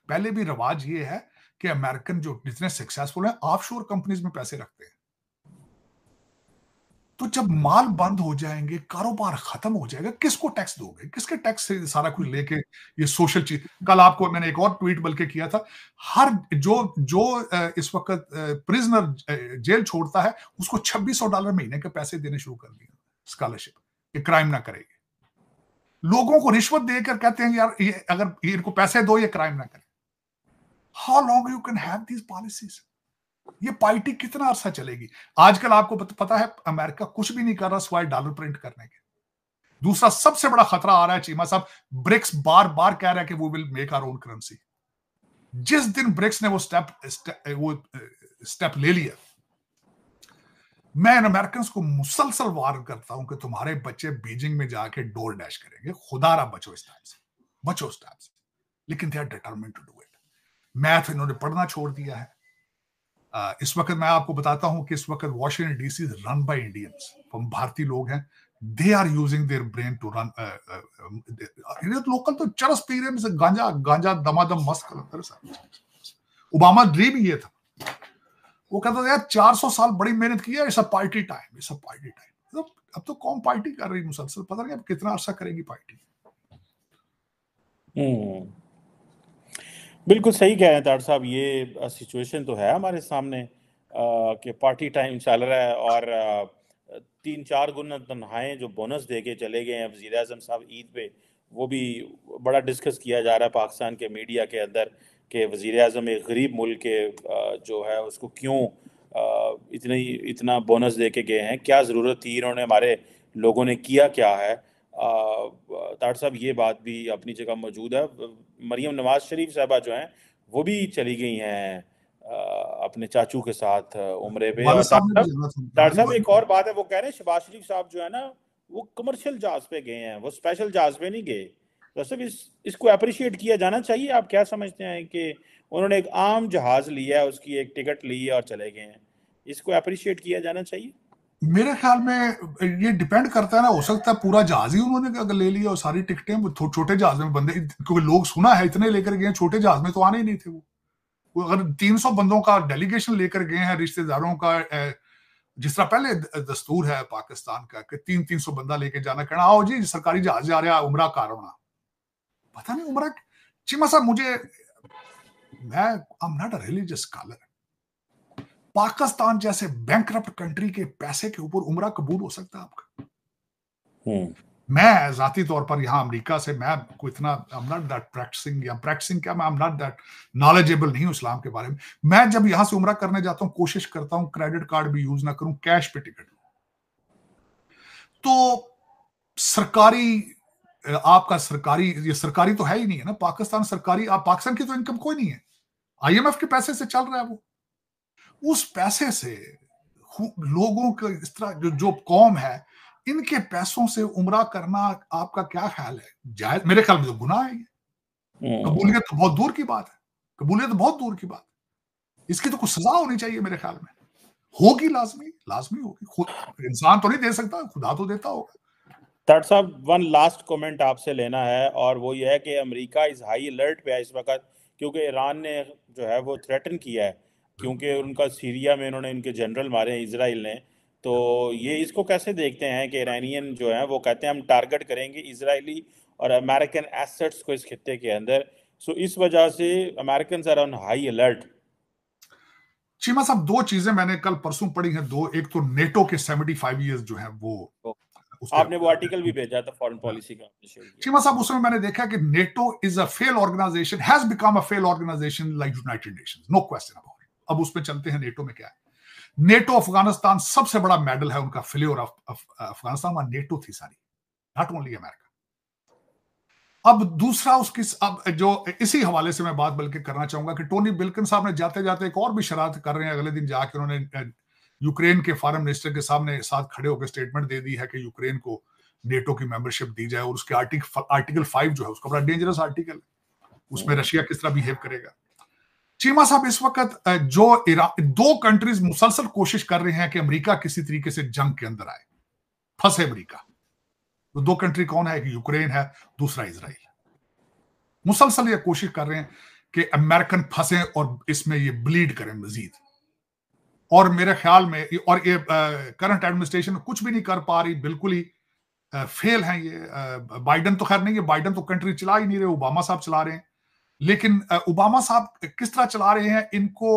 [SPEAKER 3] पहले भी रिवाज ये है कि अमेरिकन जो बिजनेस सक्सेसफुल है ऑफ कंपनीज में पैसे रखते हैं तो जब माल बंद हो जाएंगे कारोबार खत्म हो जाएगा किसको टैक्स दोगे किसके टैक्स से सारा कुछ लेके ये सोशल चीज कल आपको मैंने एक और ट्वीट बल्कि किया था हर जो जो इस वक्त प्रिजनर जेल छोड़ता है उसको छब्बीस डॉलर महीने के पैसे देने शुरू कर दिए स्कॉलरशिप ये क्राइम ना करेगी लोगों को रिश्वत देकर कहते हैं यार ये अगर इनको पैसे दो ये क्राइम ना करें how long you can have these policies ये पार्टी कितना अरसा चलेगी आजकल आपको पता है अमेरिका कुछ भी नहीं कर रहा सिवाय डॉलर प्रिंट करने के दूसरा सबसे बड़ा खतरा आ रहा है चीमा साहब ब्रिक्स बार बार कह रहा है कि वो will make our own currency जिस दिन ब्रिक्स ने वो स्टेप, स्टेप वो स्टेप ले लिया मैं इन अमेरिकन को मुसलसल वार करता हूं कि तुम्हारे बच्चे बीजिंग में जाके डोर डैश करेंगे खुदारा बचो इस टाइम से बचो इस टाइम से लेकिन they are determined to do it math इन्होंने पढ़ना छोड़ दिया है इस वक्त मैं आपको बताता हूं कि इस वक्त Washington DC run by Indians हम भारतीय लोग हैं they are using their brain to run local तो चरस पी रहे हैं गांजा गांजा दमादम मस्त कर ओबामा ड्रीम ये था वो कहता था यार 400 साल बड़ी मेहनत की है it's party time it's party time तो अब तो कौन पार्टी कर रही मुसलसल पता नहीं अब कितना अरसा करेगी पार्टी
[SPEAKER 2] बिल्कुल सही कह रहे हैं डॉक्टर साहब ये सिचुएशन तो है हमारे सामने कि पार्टी टाइम चल रहा है और तीन चार गुना तनहाएँ जो बोनस दे के चले गए हैं वज़ी अजम साहब ईद पे वो भी बड़ा डिस्कस किया जा रहा है पाकिस्तान के मीडिया के अंदर कि वजीर अजम एक गरीब मुल्क के जो है उसको क्यों इतनी इतना बोनस दे के गए हैं क्या ज़रूरत थी इन्होंने हमारे लोगों ने किया क्या है ताट साहब ये बात भी अपनी जगह मौजूद है मरियम नवाज शरीफ साहबा जो हैं वो भी चली गई हैं अपने चाचू के साथ उम्र पे डॉक्टर साहब एक और बात है वो कह रहे हैं शबाज शरीफ साहब जो है ना वो कमर्शियल जहाज पे गए हैं वो स्पेशल जहाज पे नहीं गए डॉक्टर तो साहब इस इसको अप्रिशिएट किया जाना चाहिए आप क्या समझते हैं कि उन्होंने एक आम जहाज लिया उसकी एक टिकट ली और चले गए हैं इसको अप्रिशिएट किया जाना चाहिए
[SPEAKER 3] मेरे ख्याल में ये डिपेंड करता है ना हो सकता है पूरा जहाज ही उन्होंने अगर ले लिया और सारी टिकटें छोटे जहाज में बंदे क्योंकि लोग सुना है इतने लेकर गए छोटे जहाज में तो आने ही नहीं थे वो अगर 300 बंदों का डेलीगेशन लेकर गए हैं रिश्तेदारों का जिस तरह पहले दस्तूर है पाकिस्तान का कि तीन तीन सौ बंदा लेके जाना कहना आओ जी सरकारी जहाज जा रहा है उमरा होना पता नहीं उमरा चिमा साहब मुझे मैं I am not a religious scholar Pakistan जैसे बैंक कंट्री के पैसे के ऊपर उमरा कबूल हो सकता है आपका हम्म। मैं जाती तौर पर यहाँ अमेरिका से मैं को इतना I am not that practicing या प्रैक्टिसिंग क्या मैं I am not that knowledgeable नहीं हूँ इस्लाम के बारे में मैं जब यहां से उम्र करने जाता हूँ कोशिश करता हूँ क्रेडिट कार्ड भी यूज ना करूं कैश पे टिकट लू तो सरकारी आपका सरकारी ये सरकारी तो है ही नहीं है ना पाकिस्तान सरकारी आप पाकिस्तान की तो इनकम कोई नहीं है आईएमएफ के पैसे से चल रहा है वो उस पैसे से लोगों का इस तरह जो जो कौम है इनके पैसों से उमरा करना आपका क्या ख्याल है जायज मेरे ख्याल में तो गुना है हम्म। कबूलियत तो बहुत दूर की बात है कबूलियत तो बहुत दूर की बात है इसकी तो कुछ सजा होनी चाहिए मेरे ख्याल में होगी लाजमी लाजमी होगी खुद इंसान तो नहीं दे सकता खुदा तो देता होगा तट साहब वन लास्ट
[SPEAKER 2] कमेंट आपसे लेना है और वो ये है कि अमेरिका इस हाई अलर्ट पे है इस वक्त क्योंकि ईरान ने जो है वो थ्रेटन किया है क्योंकि उनका सीरिया में उन्होंने इनके जनरल मारे हैं इसराइल ने तो ये इसको कैसे देखते हैं कि ईरानियन जो है वो कहते हैं हम टारगेट करेंगे इसराइली और अमेरिकन एसेट्स को इस खत्े के अंदर सो इस वजह से American are on high alert
[SPEAKER 3] Cheema साहब दो चीजें मैंने कल परसों पढ़ी हैं दो एक तो नेटो के 75 इयर्स जो है वो तो
[SPEAKER 2] आपने वो आर्टिकल भी भेजा था फॉरेन पॉलिसी का चीमा
[SPEAKER 3] साहब उसमें मैंने देखा कि NATO is a fail organization has become a fail organization like United Nations no question about अब उसमें चलते हैं नेटो में क्या है नेटो अफगानिस्तान सबसे बड़ा मेडल है उनका फेल्योर अफगानिस्तान वहां नेटो थी सारी नॉट ओनली अमेरिका अब दूसरा उसकी अब जो इसी हवाले से मैं बात बल्कि करना चाहूंगा कि टोनी बिल्कन साहब ने जाते जाते एक और भी शरारत कर रहे हैं अगले दिन जाके उन्होंने यूक्रेन के फॉरन मिनिस्टर के सामने साथ खड़े होकर स्टेटमेंट दे दी है कि यूक्रेन को नेटो की मेंबरशिप दी जाए और उसके आर्टिक, आर्टिकल फाइव जो है उसका बड़ा डेंजरस आर्टिकल है उसमें रशिया किस तरह बिहेव करेगा चीमा साहब इस वक्त जो दो कंट्रीज मुसलसल कोशिश कर रहे हैं कि अमेरिका किसी तरीके से जंग के अंदर आए फंसे अमेरिका तो दो कंट्री कौन है एक यूक्रेन है दूसरा इसराइल मुसलसल ये कोशिश कर रहे हैं कि अमेरिकन फंसे और इसमें ये ब्लीड करें मजीद और मेरे ख्याल में और ये करंट एडमिनिस्ट्रेशन कुछ भी नहीं कर पा रही बिल्कुल ही फेल है ये बाइडन तो खैर नहीं है बाइडन तो कंट्री चला ही नहीं रहे ओबामा साहब चला रहे हैं लेकिन ओबामा साहब किस तरह चला रहे हैं इनको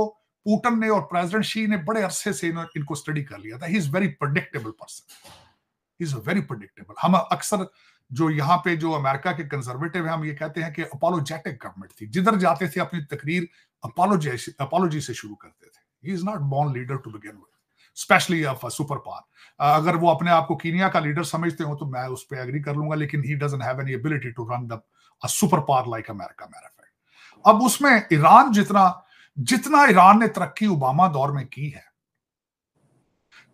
[SPEAKER 3] पुटन ने और प्रेसिडेंट शी ने बड़े अरसे से इनको स्टडी कर लिया था he is very predictable person is very predictable हम अक्सर जो यहाँ पे जो अमेरिका के कंजर्वेटिव है हम ये कहते हैं कि अपोलोजेटिक गवर्नमेंट थी जिधर जाते थे अपनी तकरीर अपोलोजी अपोलोजी से शुरू करते थे he is not born leader to begin with specially of super power अगर वो अपने आप को कीनिया का लीडर समझते हो तो मैं उस पर एग्री कर लूंगा लेकिन he doesn't have any ability to run the super power like America मैरा अब उसमें ईरान जितना जितना ईरान ने तरक्की ओबामा दौर में की है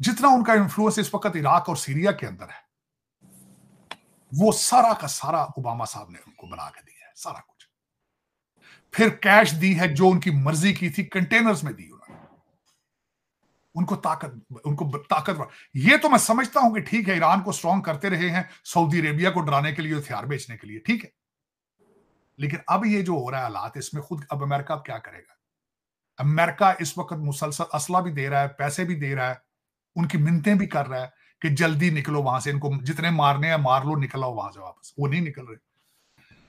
[SPEAKER 3] जितना उनका इन्फ्लुएंस इस वक्त इराक और सीरिया के अंदर है वो सारा का सारा ओबामा साहब ने उनको बना के दिया है सारा कुछ फिर कैश दी है जो उनकी मर्जी की थी कंटेनर्स में दी उन्होंने उनको ताकत उनको ताकतवर ये तो मैं समझता हूं कि ठीक है ईरान को स्ट्रांग करते रहे हैं सऊदी अरेबिया को डराने के लिए हथियार बेचने के लिए ठीक है लेकिन अब ये जो हो रहा है हालात इसमें खुद अब अमेरिका अब क्या करेगा अमेरिका इस वक्त मुसलसल असला भी दे रहा है पैसे भी दे रहा है उनकी मिनतें भी कर रहा है कि जल्दी निकलो वहां से इनको जितने मारने हैं मार लो निकलो वहां से वापस वो नहीं निकल रहे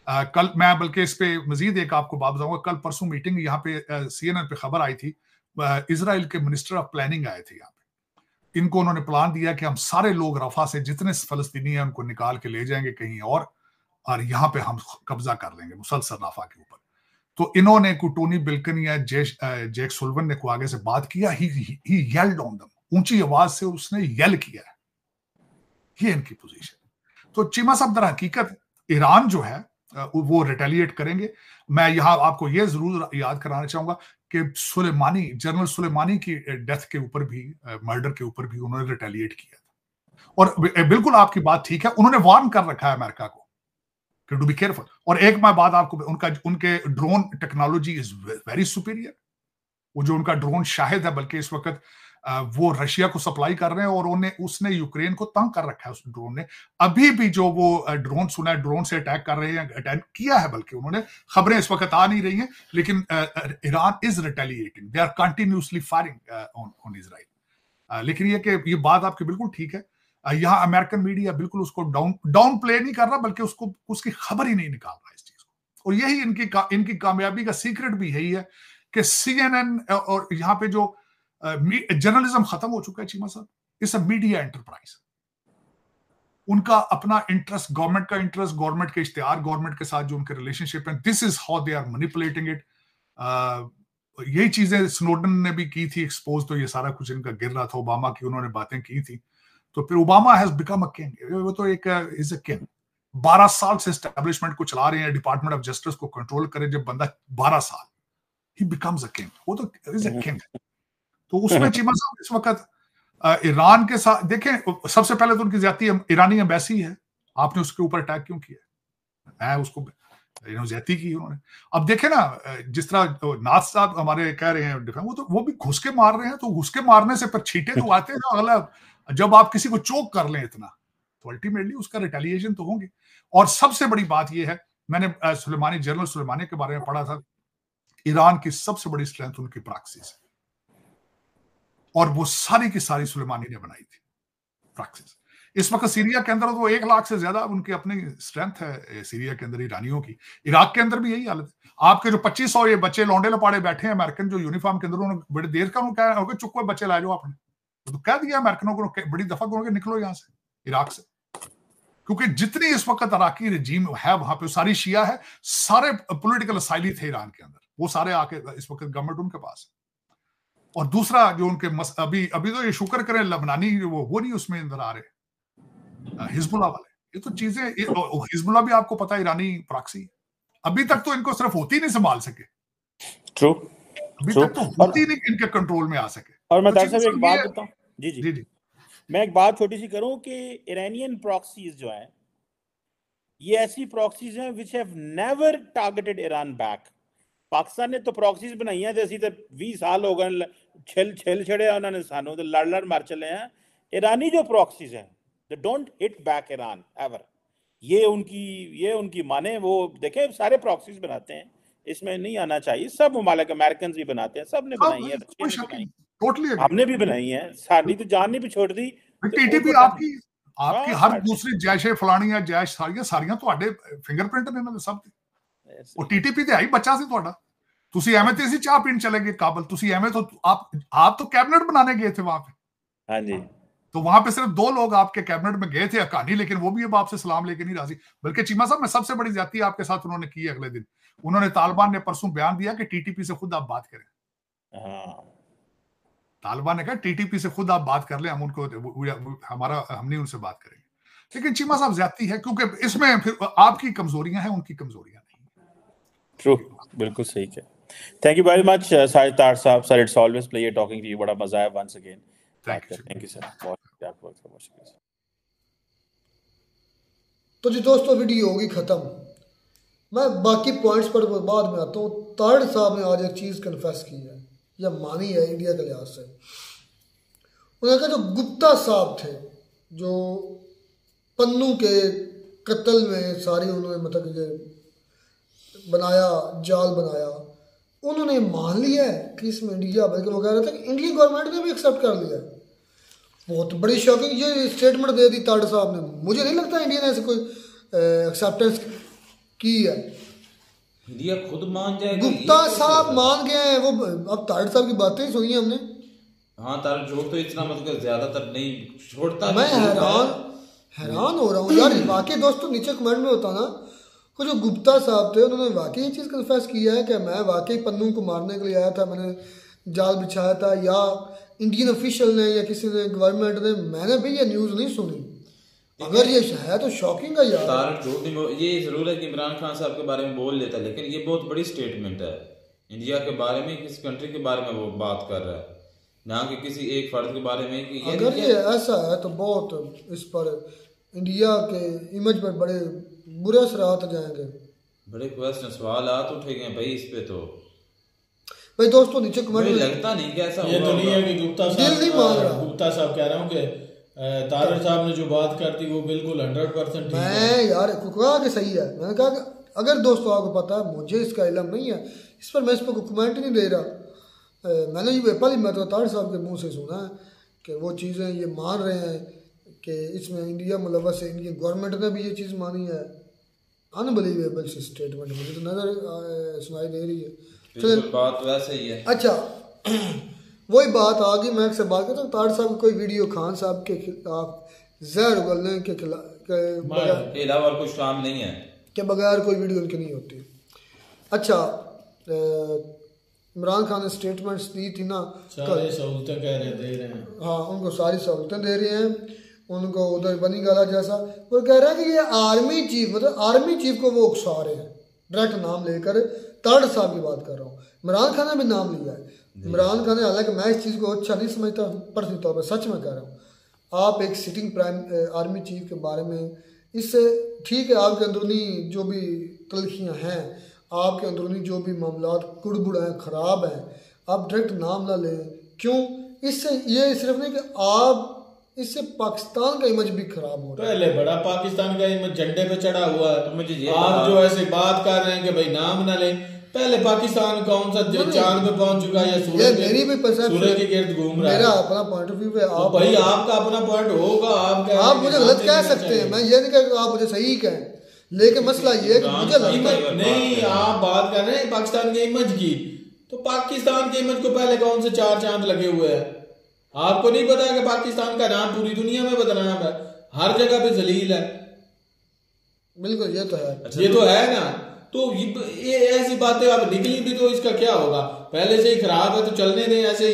[SPEAKER 3] आ, कल मैं बल्कि इस पे मजीद एक आपको बात बताऊंगा कल परसों मीटिंग यहाँ पे सी एन एन पे खबर आई थी इसराइल के मिनिस्टर ऑफ प्लानिंग आए थे यहाँ पे इनको उन्होंने प्लान दिया कि हम सारे लोग रफा से जितने फलस्तीनी हैं उनको निकाल के ले जाएंगे कहीं और और यहाँ पे हम कब्जा कर लेंगे मुसलसल राफा के ऊपर तो इन्होंने कुटोनी बिल्कन या जेश जेक सुलवन ने को आगे से बात किया ही ही येल्ड ऑन दम ऊंची आवाज से उसने येल किया है ये इनकी पोजीशन तो चीमा साहब दर हकीकत ईरान जो है वो रिटेलिएट करेंगे मैं यहां आपको ये जरूर याद कराना चाहूंगा कि सुलेमानी जनरल सुलेमानी की डेथ के ऊपर भी मर्डर के ऊपर भी उन्होंने रिटेलिएट किया था और बिल्कुल आपकी बात ठीक है उन्होंने वार्न कर रखा है अमेरिका को कि टू बी केयरफुल और एक मैं बात आपको उनका उनके drone technology is very superior वो जो उनका ड्रोन शाहिद है बल्कि इस वक्त वो रशिया को सप्लाई कर रहे हैं और उन्हें उसने यूक्रेन को तंग कर रखा है उस ड्रोन ने अभी भी जो वो ड्रोन सुना है ड्रोन से अटैक कर रहे हैं अटैक किया है बल्कि उन्होंने खबरें इस वक्त आ नहीं रही हैं लेकिन Iran is retaliating they are continuously firing on on Israel लेकिन ये कि ये बात आपकी बिल्कुल ठीक है यहाँ अमेरिकन मीडिया बिल्कुल उसको डाउन डाउन प्ले नहीं कर रहा बल्कि उसको उसकी खबर ही नहीं निकाल रहा इस चीज को और यही इनकी का, इनकी कामयाबी का सीक्रेट भी यही है कि सीएनएन और यहाँ पे जो जर्नलिज्म खत्म हो चुका है चीमा साहब इस मीडिया एंटरप्राइज उनका अपना इंटरेस्ट गवर्नमेंट का इंटरेस्ट गवर्नमेंट के इश्तेहार गवर्नमेंट के साथ जो उनके रिलेशनशिप है this is how they are manipulating it यही चीजें स्नोडन ने भी की थी एक्सपोज तो ये सारा कुछ इनका गिर रहा था ओबामा की उन्होंने बातें की थी तो फिर Obama has become a king वो तो एक इज अ किंग बारह साल से स्टैब्लिशमेंट को चला रहे हैं डिपार्टमेंट ऑफ जस्टिस को कंट्रोल करे जब बंदा बारह साल ही बिकम्स अ किंग वो तो इज अ किंग तो उसमें हम्म। चीमा साहब इस वक्त ईरान के साथ देखें सबसे पहले तो उनकी ज्यादा ईरानी एम्बेसी है आपने उसके ऊपर अटैक क्यों किया मैं उसको ज्यादा की उन्होंने अब देखे ना जिस तरह तो नाथ साहब हमारे कह रहे हैं वो तो वो भी घुस के मार रहे हैं तो घुस के मारने से पर छीटे तो आते हैं अगला जब आप किसी को चोक कर लें इतना तो अल्टीमेटली उसका रिटेलिएशन तो होंगे और सबसे बड़ी बात यह है मैंने सुलेमानी जनरल सुलेमानी के बारे में पढ़ा था ईरान की सबसे बड़ी स्ट्रेंथ उनकी प्राक्सिस है और वो सारी की सारी सुलेमानी ने बनाई थी प्राक्सिस इस वक्त सीरिया के अंदर वो तो एक लाख से ज्यादा उनकी अपनी स्ट्रेंथ है सीरिया के अंदर ईरानियों की इराक के अंदर भी यही हालत आपके जो पच्चीस सौ ये बच्चे लौंडे लपाड़े बैठे हैं अमेरिकन जो यूनिफॉर्म के अंदर उन्होंने बड़ी देर का उन्होंने चुप होगा चुप बच्चे ला जाओ अपने तो कह दिया अमेरिकनों को बड़ी दफा करो कि निकलो यहां से इराक से क्योंकि जितनी इस वक्त अराकी रजीम है वहां पे सारी शिया है सारे पोलिटिकल असाइली थे ईरान के अंदर वो सारे आके इस वक्त गवर्नमेंट उनके पास है और दूसरा जो उनके मस, अभी अभी तो ये शुक्र करें लबनानी वो वो नहीं उसमें अंदर आ रहे हिजबुल्ला वाले ये तो चीजें हिजबुल्ला भी आपको पता ईरानी प्राक्सी अभी तक तो इनको सिर्फ होती नहीं संभाल सके True. अभी True. तक तो होती और, नहीं इनके कंट्रोल में आ सके और मैं तो एक बात बताऊं जी जी जी जी मैं एक बात छोटी सी
[SPEAKER 2] करूं कि इरानियन प्रॉक्सीज जो हैं ये ऐसी प्रॉक्सीज हैं which have never targeted Iran back Pakistan ने तो प्रॉक्सीज बनाई हैं जैसी तो 20 साल हो गए छिल छिल छड़े हैं उन्होंने सानों तो लड़ लड़ मार चले हैं ईरानी जो प्रॉक्सीज हैं they don't hit back Iran ever ये उनकी ये उनकी माने वो देखें सारे प्रॉक्सीज बनाते हैं इसमें नहीं आना चाहिए सब ममालिक अमेरिकन भी बनाते हैं सब ने हाँ, बनाई है
[SPEAKER 3] टोटली हमने भी बनाई है सारी तो जान नहीं पिछोड़ दी तो टीटीपी आपकी आपकी हाँ, हर दूसरी जैश तो है फलानी है जैश सारियां सारियां ਤੁਹਾਡੇ ਫਿੰਗਰਪ੍ਰਿੰਟ ਨੇ ਇਹਨਾਂ ਦੇ ਸਭ ਦੇ ਉਹ ਟੀਟੀਪੀ ਤੇ ਆਈ ਬੱਚਾ ਤੁਸੀਂ ਐਵੇਂ ਤੇ ਸੀ ਚਾਹ ਪੀਣ ਚਲੇ ਗਏ ਕਾਬਲ ਤੁਸੀਂ ਐਵੇਂ ਤੋਂ ਆਪ ਆਪ तो कैबिनेट बनाने गए थे वहां पे हाँ जी तो वहां पे सिर्फ दो लोग आपके कैबिनेट में गए थे अकानी लेकिन वो भी अब आपसे सलाम लेके नहीं राजी बल्कि चीमा साहब में सबसे बड़ी ज्यादा आपके साथ उन्होंने की अगले दिन उन्होंने तालिबान ने परसों बयान दिया कि टीटीपी से खुद आप बात करें हाँ। तालिबान ने कहा टीटीपी से खुद आप बात कर ले हम उनको हमारा हम नहीं उनसे बात करेंगे लेकिन चीमा साहब ज्यादा है क्योंकि इसमें फिर आपकी कमजोरियां हैं उनकी कमजोरियां
[SPEAKER 2] नहीं ट्रू बिल्कुल सही है थैंक यू वेरी मच साहिद तार साहब sir it's always pleasure talking to you बड़ा मजा आया once again thank you sir बहुत
[SPEAKER 1] तो जी दोस्तों वीडियो होगी ख़त्म मैं बाकी पॉइंट्स पर बाद में आता हूँ तार साहब ने आज एक चीज़ कन्फेस की है या मानी है इंडिया के लिहाज से उन्होंने कहा जो गुप्ता साहब थे जो पन्नू के कत्ल में सारी उन्होंने मतलब ये बनाया जाल बनाया उन्होंने मान लिया है कि इसमें इंडिया बल्कि वो कह रहे थे कि इंडियन गवर्नमेंट ने भी एक्सेप्ट कर लिया बहुत बड़ी शॉकिंग ये स्टेटमेंट दे दी ताड़ साहब ने मुझे नहीं लगता इंडिया ने ऐसे कोई एक्सेप्टेंस की है
[SPEAKER 4] मीडिया खुद मान जाएगा गुप्ता साहब
[SPEAKER 1] मान गए हैं वो अब तारिक साहब की बातें ही सुनी हमने
[SPEAKER 4] हाँ तारिक जोड़ तो इतना मतलब ज्यादातर नहीं छोड़ता मैं हैरान
[SPEAKER 1] हैरान हो रहा हूँ यार वाकई दोस्तों नीचे कमेंट में ना वो जो गुप्ता साहब थे उन्होंने वाकई ये चीज़ कन्फेस किया है कि मैं वाकई पन्नू को मारने के लिए आया था मैंने जाल बिछाया था या इंडियन ऑफिशियल ने या किसी ने गवर्नमेंट ने मैंने भी ये न्यूज़ नहीं सुनी अगर ये है तो शॉकिंग है यार
[SPEAKER 4] तारक ये जरूर है कि इमरान खान साहब के बारे में बोल लेता है लेकिन ये बहुत बड़ी स्टेटमेंट है इंडिया के बारे में किस कंट्री के बारे में वो बात कर रहा है ना कि किसी एक फर्द के बारे में कि ये अगर ये
[SPEAKER 1] ऐसा है तो बहुत इस पर इंडिया के इमेज पर बड़े बुरे असरात जाएंगे
[SPEAKER 4] बड़े क्वेश्चन सवाल आ तो उठेंगे भाई इस पे तो
[SPEAKER 1] भाई दोस्तों नीचे कमेंट
[SPEAKER 4] लगता नहीं कैसा ये तो नहीं है कि गुप्ता साहब दिल नहीं मान रहा गुप्ता साहब कह रहा हूँ तारिर तो- साहब ने जो बात कर दी वो बिल्कुल हंड्रेड परसेंट मैं
[SPEAKER 1] यार कहा कि सही है मैंने कहा कि अगर दोस्तों आपको पता है मुझे इसका इलम नहीं है इस पर मैं इस पर कोई कमेंट नहीं दे रहा मैंने ये पहली मैं तो तारिर साहब के मुंह से सुना है कि वो चीज़ें ये मान रहे हैं कि इसमें इंडिया मुलवस है इंडियन गवर्नमेंट ने भी ये चीज़ मानी है अनबिलीवेबल सी स्टेटमेंट मुझे तो नज़र सुनाई दे रही है बात वैसे ही है अच्छा वही बात आ गई मैं बात करता हूँ ताड साहब कोई वीडियो खान साहब के खिलाफ जहर उगलने के खिलाफ
[SPEAKER 4] कुछ काम नहीं है
[SPEAKER 1] के बगैर कोई वीडियो उनकी नहीं होती अच्छा इमरान खान ने स्टेटमेंट्स दी थी ना सहूलतें
[SPEAKER 4] कह रहे दे रहे हैं
[SPEAKER 1] हाँ उनको सारी सहूलतें दे रहे हैं उनको उधर बनी गाला जैसा वो कह रहा है कि ये आर्मी चीफ मतलब आर्मी चीफ को वो उकसा रहे हैं डायरेक्ट नाम लेकर ताड साहब की बात कर रहा हूँ इमरान खान ने भी नाम लिया है इमरान खान हालांकि मैं इस चीज़ को अच्छा नहीं समझता पर्सनल तौर पर सच में कह रहा हूँ आप एक सिटिंग प्राइम आर्मी चीफ के बारे में इससे ठीक है आपके अंदरूनी जो भी तलखियाँ हैं आपके अंदरूनी जो भी मामला कुड़बुड़ हैं ख़राब हैं आप डायरेक्ट नाम ना लें क्यों इससे ये सिर्फ नहीं कि आप इससे पाकिस्तान का इमेज भी खराब हो
[SPEAKER 4] रहा है पहले बड़ा पाकिस्तान का इमेज झंडे पे चढ़ा हुआ है तो मुझे ये आप जो ऐसे बात कर रहे हैं कि भाई नाम ना लें पहले पाकिस्तान कौन सा चांद पे पहुंच चुका है या सूरज मेरी भी पसंद सूर्य के गिर्द घूम रहा है मेरा
[SPEAKER 1] अपना पॉइंट ऑफ व्यू है तो आप भाई आपका
[SPEAKER 4] अपना पॉइंट होगा आप क्या आप मुझे गलत कह सकते हैं मैं
[SPEAKER 1] ये नहीं कह आप मुझे सही कहें लेकिन मसला ये है मुझे
[SPEAKER 4] नहीं आप बात कर रहे हैं पाकिस्तान की इमेज की तो पाकिस्तान की इमेज को पहले कौन से चार चांद लगे हुए हैं आपको नहीं पता कि पाकिस्तान का नाम पूरी दुनिया में बदनाम है हर जगह पे जलील है
[SPEAKER 1] बिल्कुल ये तो है ये तो है ना
[SPEAKER 4] तो, तो ये ऐसी बातें अब निकली भी तो इसका क्या होगा पहले से ही खराब है तो चलने दें ऐसे ही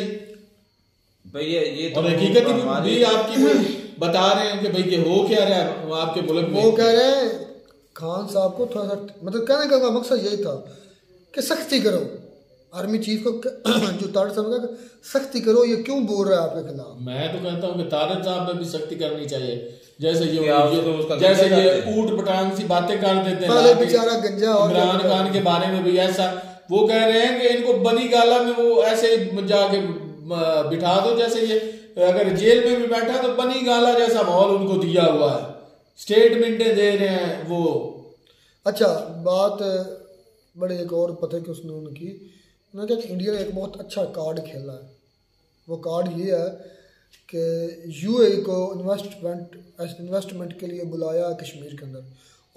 [SPEAKER 4] भैया ये तो और हकीकत भी आपकी बता रहे हैं कि भाई ये हो क्या रहा है आपके मुल्क वो
[SPEAKER 1] कह रहे हैं खान साहब को थोड़ा सा मतलब कहने का मकसद यही था कि सख्ती करो आर्मी चीफ को जो तारड़ साहब का सख्ती करो ये क्यों बोल रहा है आपके खिलाफ
[SPEAKER 4] मैं तो कहता हूँ कि तारड़ साहब में भी सख्ती करनी चाहिए जैसे ये तो जैसे ये ऊट पटांग सी बातें कर देते हैं बेचारा
[SPEAKER 1] गंजा
[SPEAKER 3] इमरान
[SPEAKER 4] खान के बारे में भी ऐसा वो कह रहे हैं कि इनको बनी गाला में वो ऐसे जाके बिठा दो जैसे ये अगर जेल में भी बैठा तो बनी गाला जैसा माहौल उनको दिया हुआ है स्टेटमेंटें दे रहे हैं वो
[SPEAKER 1] अच्छा बात बड़े एक और पते कि उसने उनकी उन्होंने कहा इंडिया एक बहुत अच्छा कार्ड खेला है वो कार्ड ये है कि यू को इन्वेस्टमेंट इन्वेस्टमेंट के लिए बुलाया कश्मीर के अंदर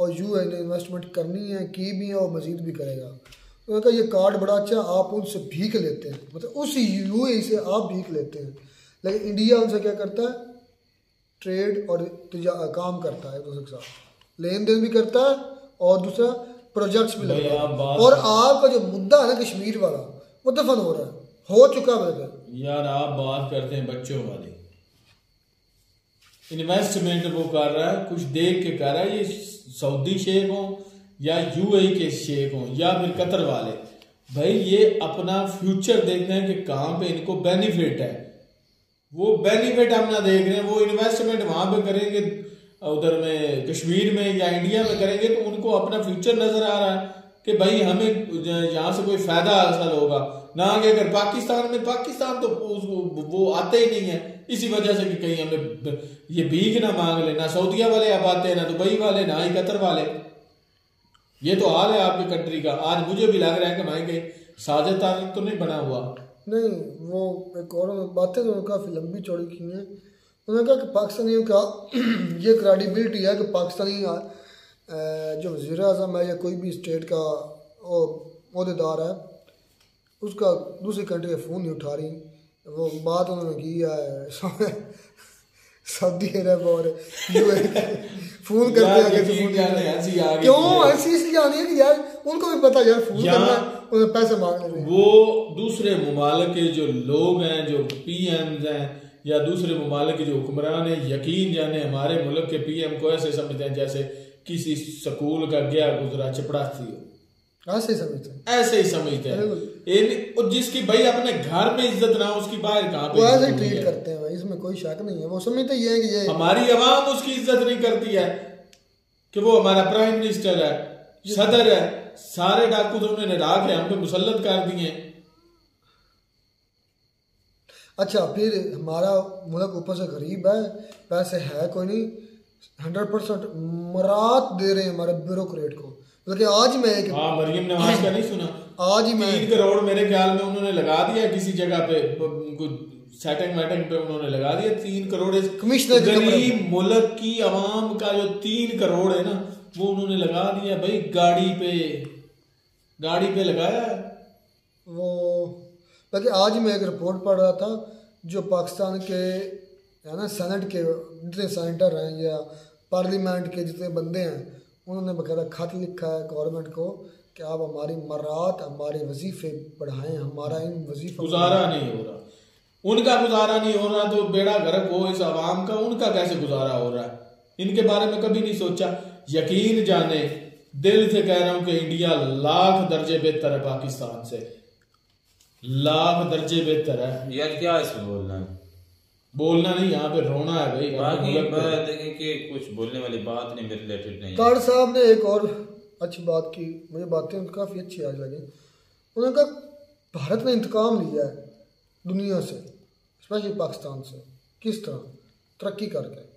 [SPEAKER 1] और यू ने इन्वेस्टमेंट करनी है की भी है और मज़ीद भी करेगा तो उन्होंने कहा ये कार्ड बड़ा अच्छा आप उनसे भीख लेते हैं मतलब उस यू से आप भीख लेते हैं लेकिन इंडिया उनसे क्या करता है ट्रेड और काम करता है दूसरे के साथ लेन देन भी करता है और दूसरा प्रोजेक्ट्स भी लगता है और आपका जो मुद्दा है ना कश्मीर वाला वो दफन हो रहा है हो चुका है
[SPEAKER 4] यार आप बात करते हैं बच्चों वाली इन्वेस्टमेंट वो कर रहा है कुछ देख के कर रहा है ये सऊदी शेख हो या यूएई e के शेख हो या फिर कतर वाले भाई ये अपना फ्यूचर देखते हैं कि कहां पे इनको बेनिफिट है वो बेनिफिट हम ना देख रहे हैं वो इन्वेस्टमेंट वहां पे करेंगे उधर में कश्मीर में या इंडिया में करेंगे तो उनको अपना फ्यूचर नजर आ रहा है कि भाई हमें यहाँ से कोई फायदा हासिल होगा ना कि अगर पाकिस्तान में पाकिस्तान तो वो आते ही नहीं है इसी वजह से कि कहीं हमें ये भीख ना मांग ले ना सऊदीया वाले अब आते हैं ना दुबई वाले ना ही कतर वाले ये तो हाल है आपकी कंट्री का आज मुझे भी लग रहा है कि भाई माएंगे साजिद तारीख तो नहीं बना हुआ
[SPEAKER 1] नहीं वो एक और बातें तो काफ़ी लंबी चौड़ी की हैं उन्होंने कहा कि पाकिस्तानियों का ये क्रेडिबिलिटी है कि पाकिस्तानी जो वज़ी अजम है या कोई भी स्टेट का अहदेदार है उसका दूसरी कंट्री फ़ोन नहीं उठा रही वो बात उन्होंने की है सऊदी अरब और फोन करते आगे से
[SPEAKER 4] फोन क्यों ऐसी
[SPEAKER 1] इसलिए आनी है कि यार उनको भी पता यार फोन करना उन्हें पैसे मांगने वो
[SPEAKER 4] दूसरे ममालक के जो लोग हैं जो पी एम हैं या दूसरे ममालक के जो हुक्मरान हैं यकीन जाने हमारे मुल्क के पी एम को ऐसे समझते हैं जैसे किसी स्कूल का गया गुजरा चपड़ासी हो ऐसे ही समझते ऐसे ही समझते हैं
[SPEAKER 1] और जिसकी भाई अपने घर में इज्जत ना उसकी बाहर कहाँ वो ऐसे ट्रीट करते हैं भाई इसमें कोई शक नहीं है वो समझते ये कि ये हमारी
[SPEAKER 4] आवाम उसकी इज्जत नहीं करती है कि वो हमारा प्राइम मिनिस्टर है सदर है सारे डाकू तो उन्होंने डाक है हम पे मुसलत कर दिए
[SPEAKER 1] अच्छा फिर हमारा मुल्क ऊपर से गरीब है पैसे है कोई नहीं हंड्रेड परसेंट मरात दे रहे हैं हमारे ब्यूरोक्रेट को बल्कि आज मैं एक हाँ मरियम आज का नहीं सुना आज ही मैं करोड़ मेरे ख्याल में उन्होंने लगा
[SPEAKER 4] दिया किसी जगह पे सेटिंग वेटिंग पे उन्होंने लगा दिया तीन करोड़ कमिश्नर गरीब मुल्क की आवाम का जो तीन करोड़ है ना वो उन्होंने लगा दिया भाई गाड़ी पे गाड़ी पे लगाया
[SPEAKER 1] वो बल्कि आज मैं एक रिपोर्ट पढ़ रहा था जो पाकिस्तान के है ना सेनेट के जितने सेनेटर हैं या पार्लियामेंट के जितने बंदे हैं उन्होंने बकायदा खत लिखा है गवर्नमेंट को कि आप हमारी मरात हमारे वजीफे बढ़ाएं हमारा इन वजीफा गुजारा नहीं हो
[SPEAKER 4] रहा उनका गुजारा नहीं हो रहा तो बेड़ा गर्क हो इस आवाम का उनका कैसे गुजारा हो रहा है इनके बारे में कभी नहीं सोचा यकीन जाने दिल से कह रहा हूं कि इंडिया लाख दर्जे बेहतर है पाकिस्तान से लाख दर्जे बेहतर है यार क्या इसमें बोलना है बोलना नहीं यहाँ पे रोना है भाई बाकी
[SPEAKER 2] देखें कि कुछ बोलने वाली बात नहीं मेरे रिलेटेड नहीं
[SPEAKER 4] कार
[SPEAKER 1] साहब ने एक और अच्छी बात की मुझे बातें काफ़ी अच्छी आज लगी उन्होंने कहा भारत ने इंतकाम लिया है दुनिया से स्पेशली पाकिस्तान से किस तरह तरक्की करके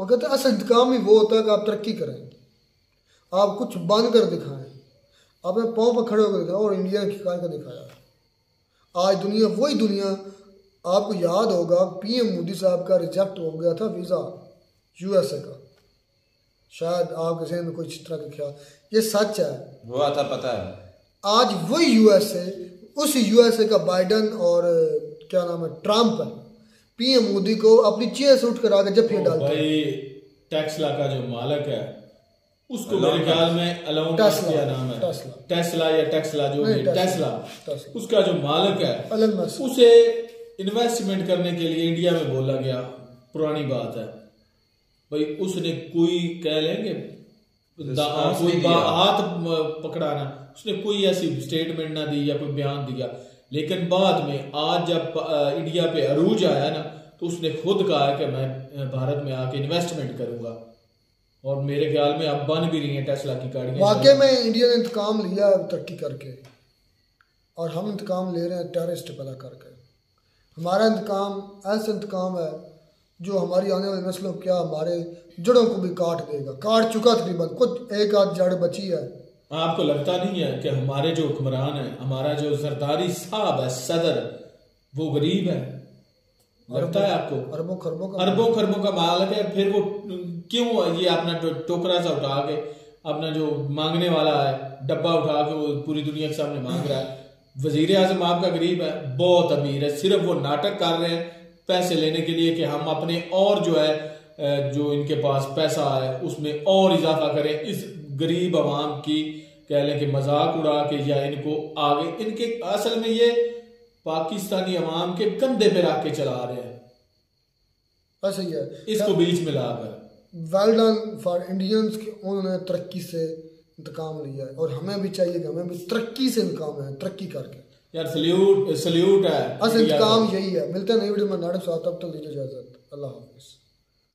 [SPEAKER 1] वो कहते हैं असल इंतकाम ही वो होता है कि आप तरक्की करें आप कुछ बंद कर दिखाएं आपने पाँव पर खड़े होकर दिखाया और इंडिया की कार कर दिखाया आज दुनिया वही दुनिया आपको याद होगा पीएम मोदी साहब का रिजेक्ट हो गया था वीज़ा यूएसए का शायद आपके जहन में कोई तरह का ख्याल ये सच है
[SPEAKER 4] वो आता पता है
[SPEAKER 1] आज वही यूएसए उस यूएसए का बाइडन और क्या नाम है ट्रंप है पीएम मोदी को अपनी चेयर से उठ कर आकर जब फिर डालते
[SPEAKER 4] भाई टेस्ला का जो मालिक है उसको मेरे ख्याल में अलाउन क्या नाम है टेस्ला टेस्ला या टेक्सला जो टेस्ला उसका जो मालिक है उसे इन्वेस्टमेंट करने के लिए इंडिया में बोला गया पुरानी बात है भाई उसने कोई कह लेंगे कोई हाथ पकड़ाना उसने कोई ऐसी स्टेटमेंट ना दी या कोई बयान दिया लेकिन बाद में आज जब इंडिया पे अरूज आया ना तो उसने खुद कहा कि मैं भारत में आके इन्वेस्टमेंट करूंगा और मेरे ख्याल में अब बन भी रही है टेस्ला की गाड़ी वाकई
[SPEAKER 1] में इंडिया ने इंतकाम लिया तरक्की करके और हम इंतकाम ले रहे हैं टेरिस्ट पैदा करके हमारा इंतकाम ऐसा इंतकाम है जो हमारी आने वाली नस्लों क्या हमारे जड़ों को भी काट देगा काट चुका तकरीबन कुछ एक आध जड़ बची है
[SPEAKER 4] आपको लगता नहीं है कि हमारे जो हुक्मरान है हमारा जो सरदारी साहब है सदर वो गरीब है लगता है आपको
[SPEAKER 1] अरबों खरबों का अरबों
[SPEAKER 4] खरबों का मालक है फिर वो क्यों ये अपना टोकरा सा उठा के अपना जो मांगने वाला है डब्बा उठा के वो पूरी दुनिया के सामने मांग रहा है वजीर आजम आपका गरीब है बहुत अमीर है सिर्फ वो नाटक कर रहे हैं पैसे लेने के लिए कि हम अपने और जो है जो इनके पास पैसा है उसमें और इजाफा करें इस गरीब आवाम की कह लें कि मजाक उड़ा के या इनको आगे इनके असल में ये पाकिस्तानी अवाम के कंधे पे रख के चला रहे हैं
[SPEAKER 1] है अच्छा,
[SPEAKER 4] इसको बीच में लाकर
[SPEAKER 1] वेल डन फॉर इंडियंस उन्होंने तरक्की से इंतकाम लिया है और हमें भी चाहिए कि हमें भी तरक्की से इंतकाम है तरक्की करके
[SPEAKER 4] यार सल्यूट सल्यूट
[SPEAKER 1] है
[SPEAKER 3] बस इंतकाम यही है मिलते हैं नई वीडियो में नाडक साहब तब तक दीजिए इजाज़त अल्लाह हाफिज़